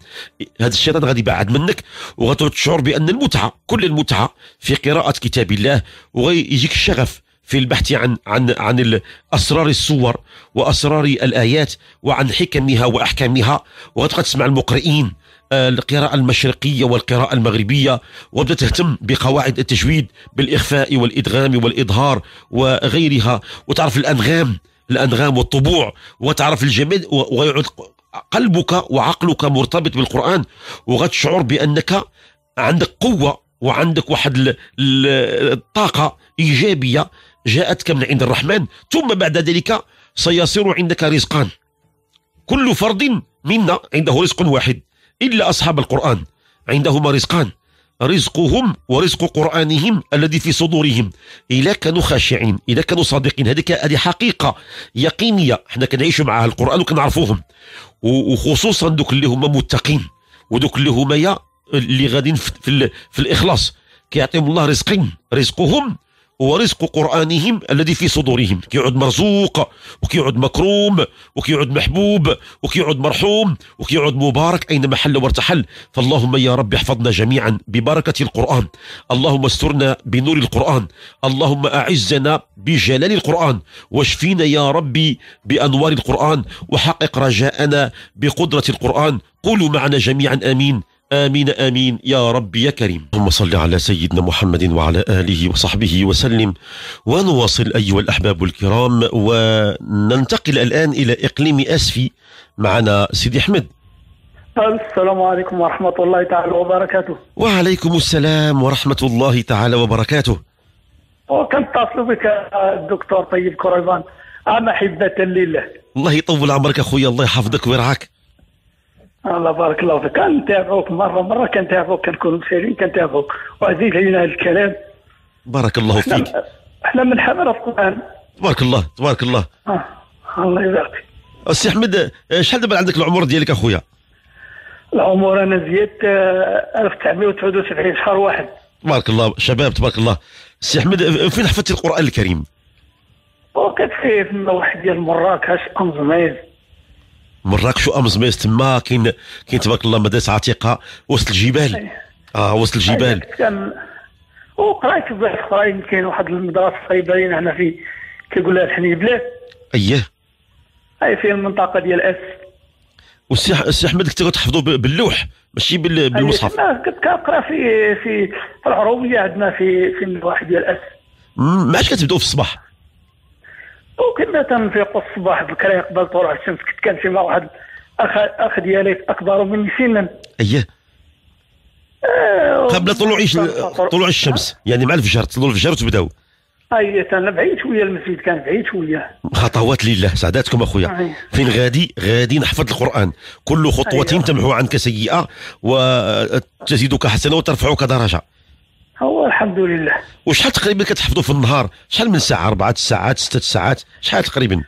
هذا الشيطان غادي يبعد منك وغتشعر بان المتعه كل المتعه في قراءه كتاب الله وغيجيك الشغف في البحث عن عن عن اسرار الصور واسرار الايات وعن حكمها واحكامها وغتبقى تسمع المقرئين آه، القراءة المشرقية والقراءة المغربية وبدأت تهتم بقواعد التجويد بالإخفاء والإدغام والإظهار وغيرها وتعرف الأنغام الأنغام والطبوع وتعرف الجمال ويعود قلبك وعقلك مرتبط بالقرآن وغتشعر بأنك عندك قوة وعندك واحد الطاقة إيجابية جاءتك من عند الرحمن ثم بعد ذلك سيصير عندك رزقان كل فرد منا عنده رزق واحد إلا أصحاب القرآن عندهما رزقان رزقهم ورزق قرآنهم الذي في صدورهم إلا كانوا خاشعين إلا كانوا صادقين هذيك هذه حقيقة يقينية حنا كنعيشوا معها القرآن وكنعرفوهم وخصوصا دوك اللي هما متقين ودوك اللي هما اللي غاديين في, في, في الإخلاص كيعطيهم الله رزقين رزقهم هو رزق قرآنهم الذي في صدورهم كيعود مرزوق وكيعود مكروم وكيعود محبوب وكيعود مرحوم وكيعود مبارك أينما حل وارتحل فاللهم يا رب احفظنا جميعا ببركة القرآن اللهم استرنا بنور القرآن اللهم أعزنا بجلال القرآن واشفينا يا ربي بأنوار القرآن وحقق رجاءنا بقدرة القرآن قولوا معنا جميعا آمين آمين آمين يا رب يا كريم اللهم صل على سيدنا محمد وعلى آله وصحبه وسلم ونواصل أيها الأحباب الكرام وننتقل الآن إلى إقليم أسفي معنا سيدي أحمد السلام عليكم ورحمة الله تعالى وبركاته وعليكم السلام ورحمة الله تعالى وبركاته وكم أتصل بك الدكتور طيب كريبان أنا حبة لله الله يطول عمرك أخوي الله يحفظك ويرعاك الله بارك الله فيك كان نتابعوك مره مره كنتابعوك كنكونوا مسيرين نتابعوك وعزيز علينا هذا الكلام بارك الله فيك احنا من في القران تبارك الله تبارك الله آه. الله يبارك السي احمد شحال دابا عندك العمر ديالك اخويا العمر انا زيدت آه، 1979 شهر واحد تبارك الله شباب تبارك الله سي احمد فين حفظتي القران الكريم وكتخيف من واحد ديال مراكش انزميز مراكش وامزميز تما كاين كاين تبارك الله مدارس عتيقه وسط الجبال اه وسط الجبال وقريت بواحد اخرين كاين واحد المدرسه صيدليه هنا في كيقول لها الحنين بلاد اييه اي في المنطقه ديال اس والسي السي احمد كنت كتحفظوا باللوح ماشي بالمصحف كنت كنقرا في في العروبيه عندنا في في الواحد ديال اس ما عادش كتبداو في الصباح وكنا تنفيقوا الصباح بكري قبل طلوع الشمس كنت كنمشي مع واحد اخ اخ ديالي اكبر مني سنا اييه آه، قبل طلوع طلوع الشمس يعني مع الفجر طلوع الفجر وتبداو اييه انا بعيد شويه المسجد كان بعيد شويه خطوات لله سعداتكم اخويا فين غادي غادي نحفظ القران كل خطوه أيه. تمحو عنك سيئه وتزيدك حسنه وترفعك درجه هو الحمد لله وشحال تقريبا كتحفظوا في النهار شحال من ساعه اربعه ساعات سته ساعات شحال تقريبا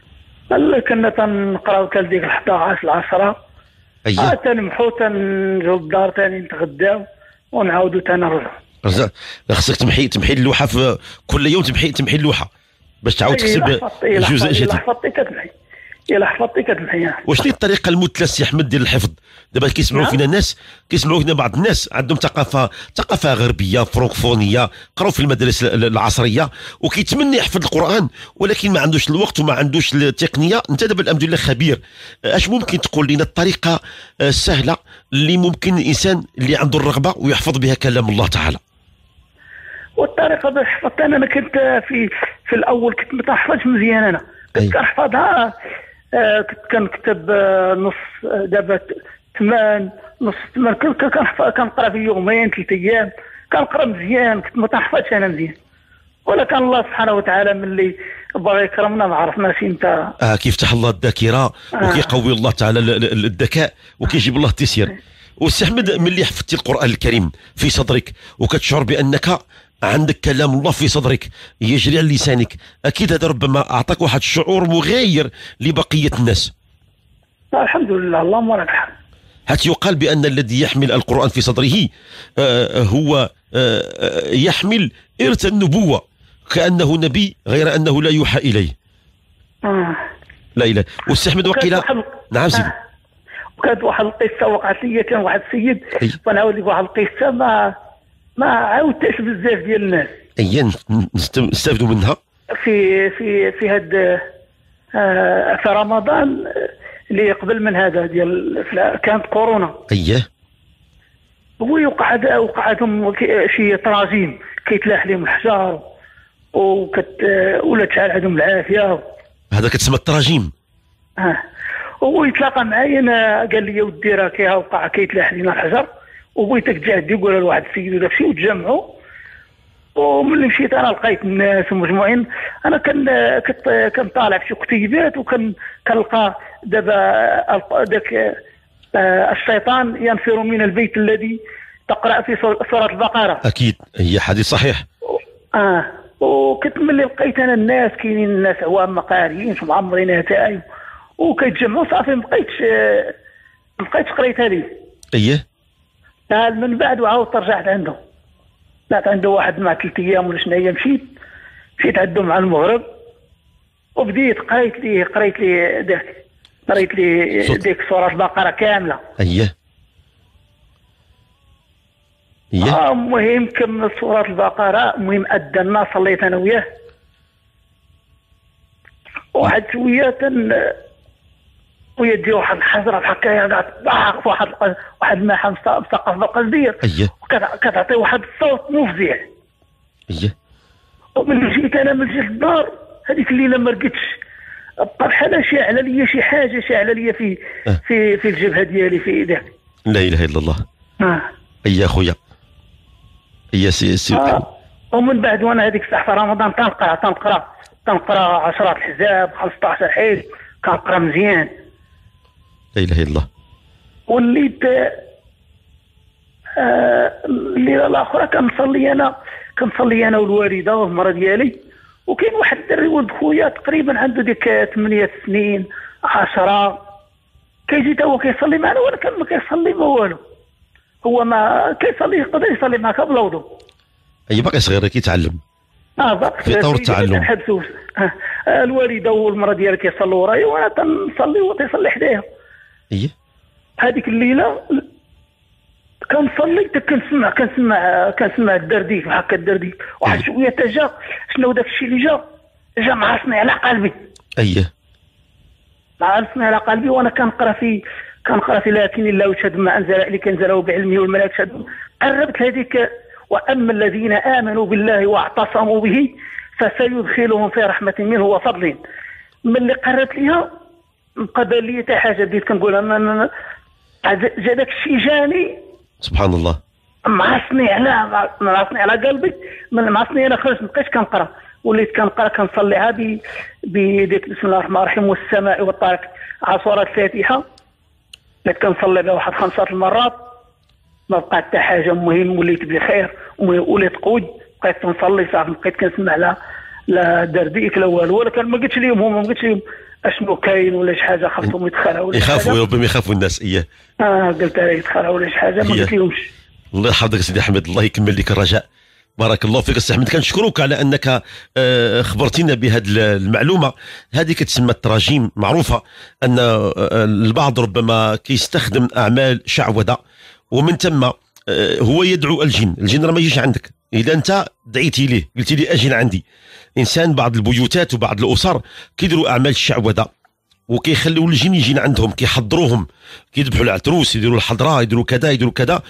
والله كنا تنقراو حتى لديك 11 العشرة اييه اه تنمحو تنجو الدار تاني نتغداو ونعاودو تنرجعو خصك تمحي تمحي اللوحه في كل يوم تمحي تمحي اللوحه باش تعاود تكتب جزء جديد الا حفظتي كتمحي الا حفظتي كتمحي واش هي الطريقه المثلى سي احمد ديال الحفظ دابا كيسمعوا فينا الناس كيسمعوا فينا بعض الناس عندهم ثقافه ثقافه غربيه فرونكفونيه قراو في المدارس العصريه وكيتمنى يحفظ القران ولكن ما عندوش الوقت وما عندوش التقنيه انت دابا الحمد لله خبير اش ممكن تقول لنا الطريقه السهله اللي ممكن الانسان اللي عنده الرغبه ويحفظ بها كلام الله تعالى والطريقه باش حفظت انا كنت في في الاول كنت ما تحفظش مزيان انا كنت كنحفظها آه، كنت كنكتب آه، نص آه، دابا ثمان نص ثمان كنقرا في يومين ثلاث ايام كنقرا مزيان كنت ما تحفظش انا مزيان ولكن الله سبحانه وتعالى ملي بغى يكرمنا ما عرفناش انت اه كيفتح الله الذاكره آه. وكيقوي الله تعالى الذكاء وكيجيب الله التيسير آه. استاذ احمد ملي حفظتي القران الكريم في صدرك وكتشعر بانك عندك كلام الله في صدرك يجري على لسانك اكيد هذا ربما اعطاك واحد الشعور مغاير لبقيه الناس الحمد لله اللهم لك الحمد حتى يقال بأن الذي يحمل القرآن في صدره آه، آه، هو آه، يحمل إرث النبوة كأنه نبي غير أنه لا يوحى إليه لا إله احمد وقيل نعم سيدي وكانت واحد القصة وقعت لي كان واحد السيد ونعاود لك واحد القصة ما ما عاودتهاش بزاف ديال الناس اي نستافدوا منها في في في هاد آه في رمضان اللي قبل من هذا ديال كانت كورونا اييه هو وقع لهم شي طراجيم كيتلاح لهم الحجار وكت ولا تشعل عندهم العافيه هذا كتسمى التراجيم اه يتلاقى معايا انا قال لي ودي راه كي وقع كيتلاح لينا الحجر وبغيتك تجي يقول لواحد السيد وداك الشيء وتجمعوا وملي مشيت انا لقيت الناس مجموعين انا كان كنطالع في شي كتيبات وكنلقى دابا داك آه، الشيطان ينفر من البيت الذي تقرا في سوره البقره اكيد هي حديث صحيح اه وكنت ملي لقيت انا الناس كاينين الناس عوام ما قاريينش معمرين تاعي وكيتجمعوا صافي ما بقيتش ما بقيتش قريت هذه اييه قال من بعد وعاودت رجعت عنده رجعت عنده واحد مع ثلاث ايام ولا شنو هي مشيت مشيت عنده مع المغرب وبديت قريت ليه قريت ليه ذاك قريت لي ديك سوره البقره كامله اييه اييه المهم آه كمل سوره البقره المهم اذنا صليت انا وياه واحد شويه تن ويا دي واحد الحجره الحكايه في واحد واحد الماحه مثقف بالقصدير اييه كتعطي واحد الصوت مفزع اييه ومن جيت انا من جيت الدار هذيك الليله ما رقدتش بحال شي على ليا شي حاجه على ليا في آه. في في الجبهه ديالي في ذاك لا اله الا الله اه اي خويا اي سي سي آه. ومن بعد وانا هذيك الساعه في رمضان تنقرا تنقرا تنقرا 10 الحزاب 15 حيز كنقرا مزيان لا اله الا الله وليت آه, آه، الليله الاخرى كنصلي انا كنصلي انا والوالده والمراه ديالي وكاين واحد الدري ولد خويا تقريبا عنده ديك 8 سنين 10 كيجي توا هو كيصلي معنا وانا كان كيصلي ما والو هو ما كيصلي يقدر يصلي معك بلا وضو اي باقي صغير كيتعلم اه باقي في طور التعلم آه، الوالده والمراه ديالها كيصلوا ورايا وانا تنصلي وهو تيصلي حدايا اي هذيك الليله كنصلي كنسمع كنسمع كنسمع الدرديك هكا الدرديك واحد شويه تا جا شنو داك الشيء اللي جا جا معصني على قلبي اييه معصني على قلبي وانا كنقرا في كنقرا في لكن الله يشهد ما انزل اللي كنزلوا بعلمه والملائكه شد قربت هذيك واما الذين امنوا بالله واعتصموا به فسيدخلهم في رحمه منه وفضل من اللي قرات ليها بقى لي حتى حاجه بديت كنقول انا جا داك الشيء جاني سبحان الله معصني على معصني على قلبي من معصني انا خلاص ما بقيتش كنقرا وليت كنقرا كنصليها ب بديك بسم الله الرحمن الرحيم والسماء والطارق على سوره الفاتحه بقيت كنصلي بها واحد خمسه المرات ما بقى حتى حاجه مهم وليت بخير وليت قوي بقيت كنصلي صافي بقيت كنسمع لها لا دار بيك لا والو ولكن ما قلتش لهم هما ما قلتش لهم اشنو كاين ولا شي حاجه خافتهم يتخلعوا ولا يخافوا ربما يخافوا الناس اياه اه قلت راه يتخلعوا ولا شي حاجه ما قلتلهمش الله يحفظك سيدي احمد الله يكمل لك الرجاء بارك الله فيك السي احمد كنشكروك على انك آه، خبرتينا بهذه المعلومه هذه كتسمى التراجيم معروفه ان آه، البعض ربما كيستخدم اعمال شعوذه ومن ثم آه، هو يدعو الجن الجن راه ما يجيش عندك اذا انت دعيتي ليه قلتي لي اجي عندي انسان بعض البيوتات وبعض الاسر كيديروا اعمال الشعوذه وكيخليوا الجن يجي عندهم كيحضروهم كيذبحوا العتروس يديروا الحضره يديروا كذا يديروا كذا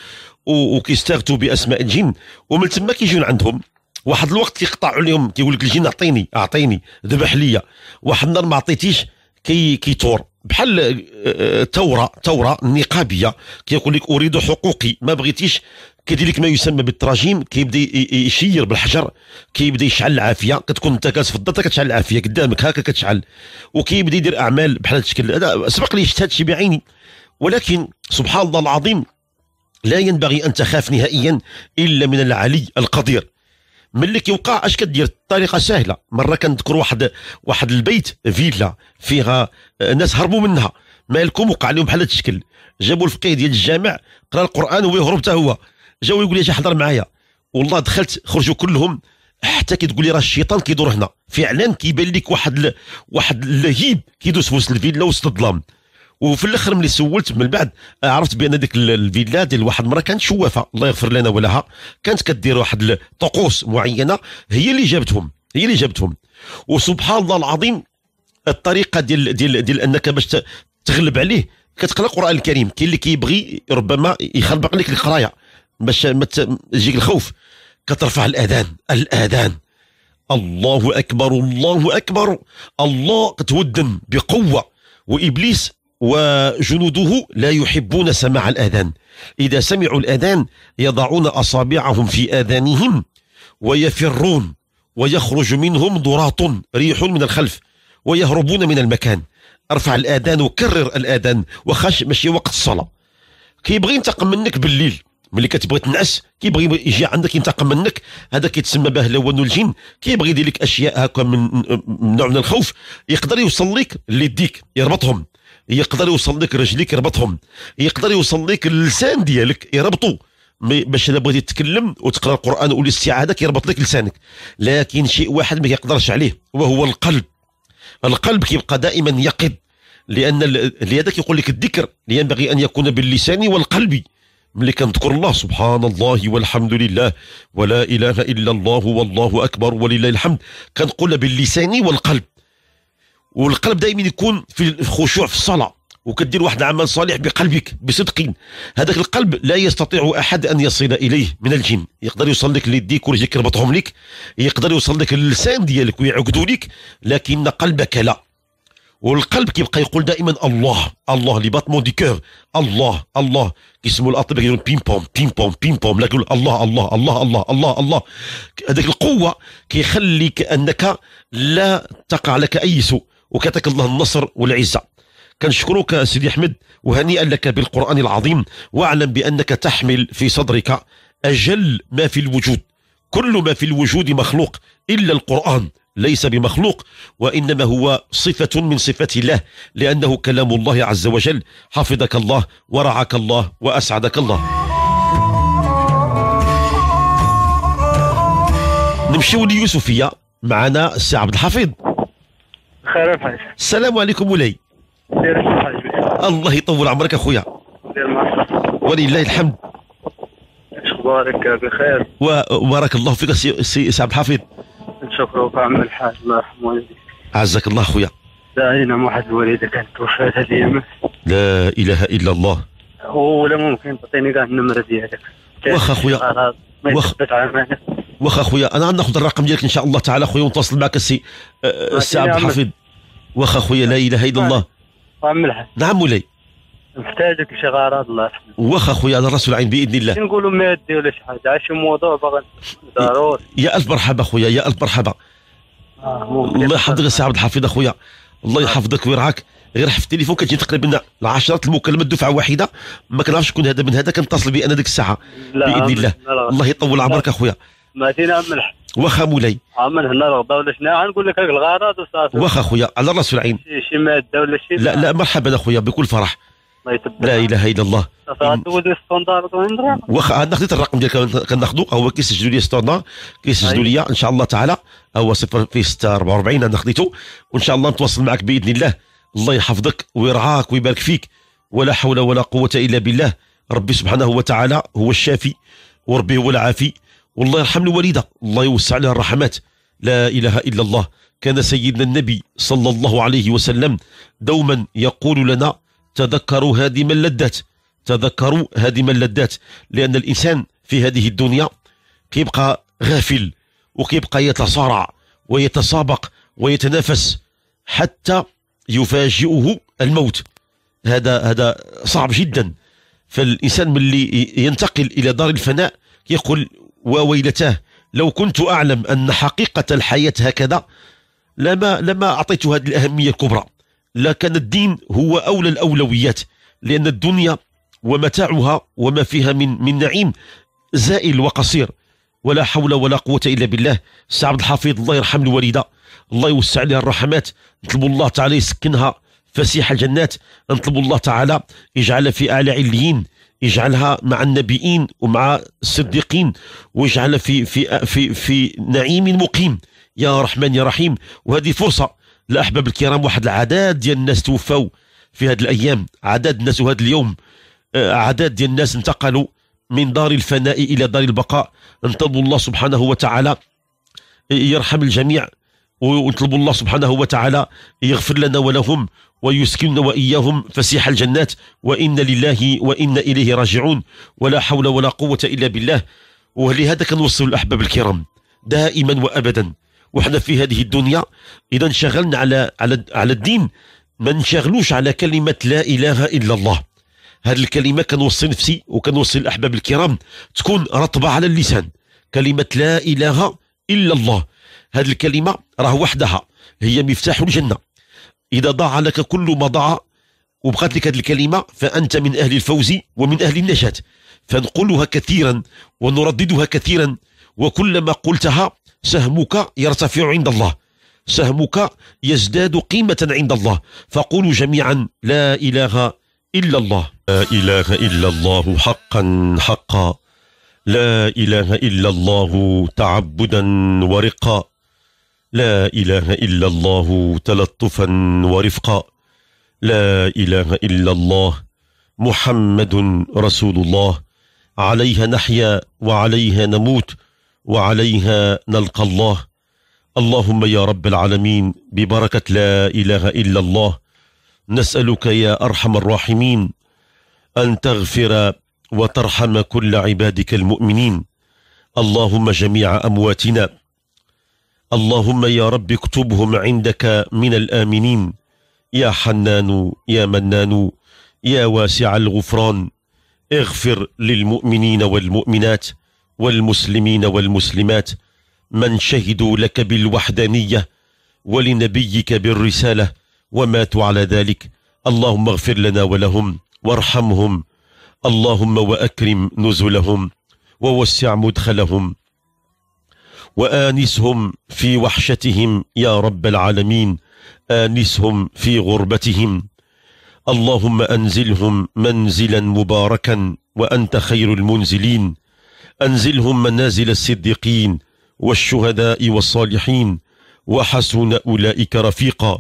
وكيستغتوا باسماء الجن ومن تما كيجيو عندهم واحد الوقت كيقطعوا عليهم كيقول لك الجن اعطيني اعطيني ذبح ليا واحد النهار ما عطيتيش كي كيثور بحال آه، آه، ثوره ثوره نقابيه كيقول لك اريد حقوقي ما بغيتيش كيدير لك ما يسمى بالتراجيم كيبدا يشير بالحجر كيبدا يشعل العافيه كتكون انت كاس في كتشعل العافيه قدامك هكا كتشعل وكيبدا يدير اعمال بحال هذا الشكل هذا سبق لي شفت هذا الشيء بعيني ولكن سبحان الله العظيم لا ينبغي ان تخاف نهائيا الا من العلي القدير ملي كيوقع اش كدير الطريقه سهله مره كنذكر واحد واحد البيت فيلا فيها آه، ناس هربوا منها مالكم وقع لهم بحال هذا الشكل جابوا الفقيه ديال الجامع قرا القران وهو يهرب حتى هو جاو يقول لي جا حضر معايا والله دخلت خرجوا كلهم حتى كتقول لي راه الشيطان كيدور هنا فعلا كيبان لك واحد ل... واحد اللهيب كيدوس في وسط الفيلا وسط الظلام وفي الاخر ملي سولت من بعد عرفت بان ديك الفيلا ديال واحد المراه كانت شوافه الله يغفر لنا ولها كانت كدير واحد الطقوس معينه هي اللي جابتهم هي اللي جابتهم وسبحان الله العظيم الطريقه ديال ديال ديال انك باش تغلب عليه كتقرا القران الكريم كاين اللي كيبغي ربما يخربق لك القرايه باش ما يجيك الخوف كترفع الاذان الاذان الله اكبر الله اكبر الله كتودن بقوه وابليس وجنوده لا يحبون سماع الاذان اذا سمعوا الاذان يضعون اصابعهم في اذانهم ويفرون ويخرج منهم ضراط ريح من الخلف ويهربون من المكان ارفع الاذان وكرر الاذان وخش ماشي وقت الصلاه كيبغي ينتقم منك بالليل ملي كتبغي تنعس كيبغي يجي عندك ينتقم منك هذا كيتسمى به لون الجن كيبغي يدير لك اشياء هكا من نوع من الخوف يقدر يوصل لك ليديك يربطهم يقدر يوصل لك رجليك يربطهم يقدر يوصل لك اللسان ديالك يربطو باش الا بغيتي تتكلم وتقرا القران والاستعاذه كيربط لك لسانك لكن شيء واحد ما كيقدرش عليه وهو القلب القلب كيبقى دائما يقظ لان لهذا كيقول لك الذكر ينبغي ان يكون باللسان والقلب ملي كنذكر الله سبحان الله والحمد لله ولا اله الا الله والله اكبر ولله الحمد كنقولها باللسان والقلب والقلب دائما يكون في الخشوع في الصلاه وكدير واحد العمل صالح بقلبك بصدق هذاك القلب لا يستطيع احد ان يصل اليه من الجن يقدر يوصل لك ليديك ورجليك يربطهم لك يقدر يوصل لك اللسان ديالك ويعقدوا لك لكن قلبك لا والقلب كيبقى يقول دائما الله الله لي باتمون دي كور الله الله كيسمو الاطباء كيديروا بيم بوم بيم بوم بيم بوم لا تقول الله الله الله الله الله الله هذيك القوه كيخليك انك لا تقع لك اي سوء وكتك الله النصر والعزه كنشكرك سيدي احمد وهنيئا لك بالقران العظيم واعلم بانك تحمل في صدرك اجل ما في الوجود كل ما في الوجود مخلوق الا القران ليس بمخلوق وإنما هو صفة من صفات الله لأنه كلام الله عز وجل حفظك الله ورعاك الله وأسعدك الله نمشيو ليوسفية معنا السي عبد الحفيظ خير الحاج السلام عليكم ولي سير الحاج الله يطول عمرك اخويا ولله الحمد اخبارك بخير وبارك الله فيك سي, سي عبد الحفيظ نشكره عمل الحال الله والديك عزك الله خويا لا نعم واحد الوالده كانت توفات هذه لا اله الا الله ولا ممكن تعطيني كاع النمره ديالك واخا خويا واخا آه، آه، خويا انا غناخذ الرقم ديالك ان شاء الله تعالى خويا ونتواصل معك السي آه، السي عبد الحفيظ واخا خويا لا اله الا الله نعم مولاي محتاجك شي غرض الله واخا خويا هذا راس العين باذن الله نقولوا ما يدي ولا شي حاجه شي موضوع باغي ضروري يا الف مرحبا خويا يا الف مرحبا آه الله يحفظك سي عبد الحفيظ اخويا الله آه. يحفظك ويرعاك غير حف التليفون كتجي تقريبا 10 المكالمات دفعه واحده ما كنعرفش شكون هذا من هذا كنتصل به انا ديك الساعه باذن الله الله يطول عمرك اخويا ما تينا ملح واخا آه، مولاي عمل هنا الغدا ولا شنا آه، غنقول لك الغرض وصافي واخا خويا على راس العين شي ماده ولا شي لا لا مرحبا اخويا بكل فرح لا اله الا الله واخا عندنا خديت الرقم ديالك كناخذو هو كيسجلوا لي ستوندار كيسجلوا أيوة. لي ان شاء الله تعالى هو في 46 انا خديته وان شاء الله نتواصل معك باذن الله الله يحفظك ويرعاك ويبارك فيك ولا حول ولا قوه الا بالله ربي سبحانه وتعالى هو الشافي وربي هو العافي والله يرحم الوالده الله يوسع لها الرحمات لا اله الا الله كان سيدنا النبي صلى الله عليه وسلم دوما يقول لنا تذكروا هادم اللذات تذكروا هادم اللذات لأن الإنسان في هذه الدنيا كيبقى غافل وكيبقى يتصارع ويتسابق ويتنافس حتى يفاجئه الموت هذا هذا صعب جدا فالانسان ملي ينتقل الى دار الفناء يقول وويلته لو كنت اعلم ان حقيقه الحياه هكذا لما لما اعطيت هذه الاهميه الكبرى لكان الدين هو أولى الأولويات لأن الدنيا ومتاعها وما فيها من, من نعيم زائل وقصير ولا حول ولا قوة إلا بالله سي عبد الحفيظ الله يرحم الوالدة الله يوسع عليها الرحمات نطلب الله تعالى يسكنها فسيح الجنات نطلب الله تعالى يجعلها في أعلى عليين يجعلها مع النبيين ومع الصديقين ويجعلها في في في في نعيم مقيم يا رحمن يا رحيم وهذه فرصه الأحباب الكرام واحد العدد ديال الناس توفوا في هذه الأيام عدد الناس وهذا اليوم آه، عدد ديال الناس انتقلوا من دار الفناء إلى دار البقاء نطلب الله سبحانه وتعالى يرحم الجميع ونطلب الله سبحانه وتعالى يغفر لنا ولهم ويسكننا وإياهم فسيح الجنات وإن لله وإن إليه راجعون ولا حول ولا قوة إلا بالله ولهذا كنوصل الأحباب الكرام دائما وأبدا وحنا في هذه الدنيا اذا انشغلنا على على على الدين ما نشغلوش على كلمه لا اله الا الله هذه الكلمه كنوصي نفسي وكنوصي الاحباب الكرام تكون رطبه على اللسان كلمه لا اله الا الله هذه الكلمه راه وحدها هي مفتاح الجنه اذا ضاع لك كل ما ضاع وبقات لك هذه الكلمه فانت من اهل الفوز ومن اهل النجاه فنقولها كثيرا ونرددها كثيرا وكلما قلتها سهمك يرتفع عند الله سهمك يزداد قيمة عند الله فقولوا جميعا لا إله إلا الله لا إله إلا الله حقا حقا لا إله إلا الله تعبدا ورقا لا إله إلا الله تلطفا ورفقا لا إله إلا الله محمد رسول الله عليها نحيا وعليها نموت وعليها نلقى الله اللهم يا رب العالمين ببركة لا إله إلا الله نسألك يا أرحم الراحمين أن تغفر وترحم كل عبادك المؤمنين اللهم جميع أمواتنا اللهم يا رب اكتبهم عندك من الآمنين يا حنان يا منان يا واسع الغفران اغفر للمؤمنين والمؤمنات والمسلمين والمسلمات من شهدوا لك بالوحدانية ولنبيك بالرسالة وماتوا على ذلك اللهم اغفر لنا ولهم وارحمهم اللهم وأكرم نزلهم ووسع مدخلهم وآنسهم في وحشتهم يا رب العالمين آنسهم في غربتهم اللهم أنزلهم منزلا مباركا وأنت خير المنزلين أنزلهم منازل الصديقين والشهداء والصالحين وحسن أولئك رفيقا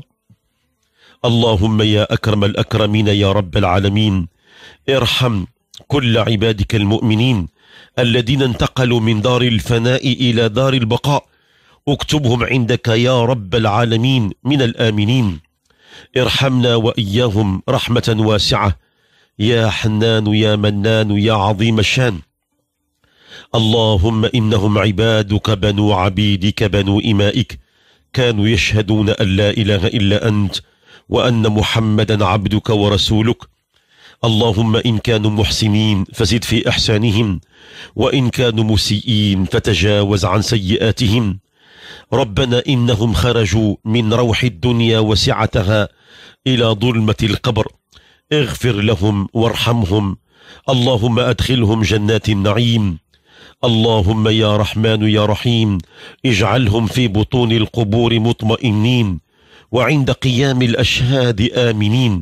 اللهم يا أكرم الأكرمين يا رب العالمين ارحم كل عبادك المؤمنين الذين انتقلوا من دار الفناء إلى دار البقاء اكتبهم عندك يا رب العالمين من الآمنين ارحمنا وإياهم رحمة واسعة يا حنان يا منان يا عظيم الشان اللهم إنهم عبادك بنو عبيدك بنو إمائك كانوا يشهدون أن لا إله إلا أنت وأن محمدا عبدك ورسولك اللهم إن كانوا محسنين فزد في إحسانهم وإن كانوا مسيئين فتجاوز عن سيئاتهم ربنا إنهم خرجوا من روح الدنيا وسعتها إلى ظلمة القبر اغفر لهم وارحمهم اللهم أدخلهم جنات النعيم اللهم يا رحمن يا رحيم اجعلهم في بطون القبور مطمئنين وعند قيام الأشهاد آمنين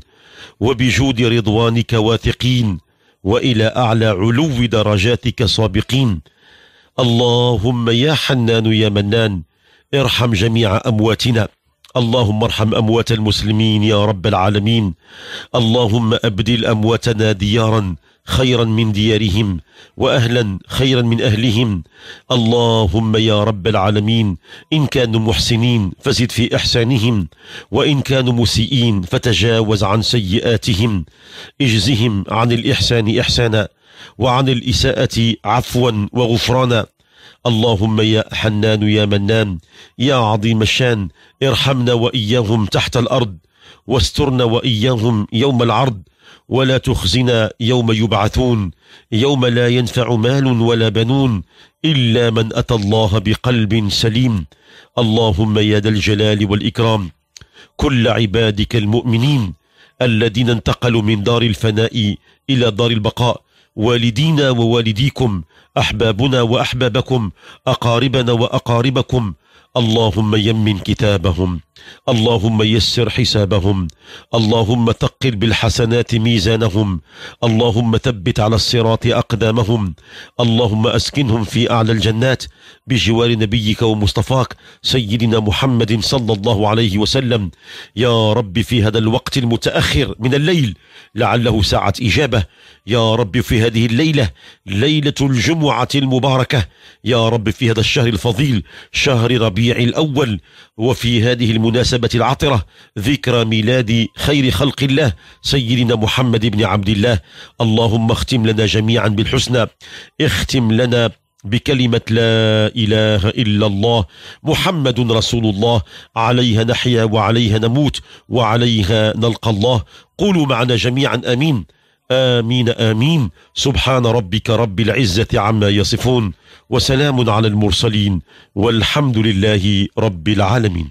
وبجود رضوانك واثقين وإلى أعلى علو درجاتك سابقين اللهم يا حنان يا منان ارحم جميع أمواتنا اللهم ارحم أموات المسلمين يا رب العالمين اللهم أبدل أمواتنا دياراً خيرا من ديارهم واهلا خيرا من اهلهم اللهم يا رب العالمين ان كانوا محسنين فزد في احسانهم وان كانوا مسيئين فتجاوز عن سيئاتهم اجزهم عن الاحسان احسانا وعن الاساءه عفوا وغفرانا اللهم يا حنان يا منان يا عظيم الشان ارحمنا واياهم تحت الارض واسترنا وإياهم يوم العرض ولا تخزنا يوم يبعثون يوم لا ينفع مال ولا بنون إلا من أتى الله بقلب سليم اللهم يا ذا الجلال والإكرام كل عبادك المؤمنين الذين انتقلوا من دار الفناء إلى دار البقاء والدينا ووالديكم أحبابنا وأحبابكم أقاربنا وأقاربكم اللهم يمن كتابهم اللهم يسر حسابهم اللهم ثقل بالحسنات ميزانهم اللهم ثبت على الصراط أقدامهم اللهم أسكنهم في أعلى الجنات بجوار نبيك ومصطفاك سيدنا محمد صلى الله عليه وسلم يا رب في هذا الوقت المتأخر من الليل لعله ساعة إجابة يا رب في هذه الليلة ليلة الجمعة المباركة يا رب في هذا الشهر الفضيل شهر ربيع الربيع الأول وفي هذه المناسبة العطرة ذكرى ميلاد خير خلق الله سيدنا محمد بن عبد الله اللهم اختم لنا جميعا بالحسنى اختم لنا بكلمة لا إله إلا الله محمد رسول الله عليها نحيا وعليها نموت وعليها نلقى الله قولوا معنا جميعا أمين آمين آمين سبحان ربك رب العزة عما يصفون وسلام على المرسلين والحمد لله رب العالمين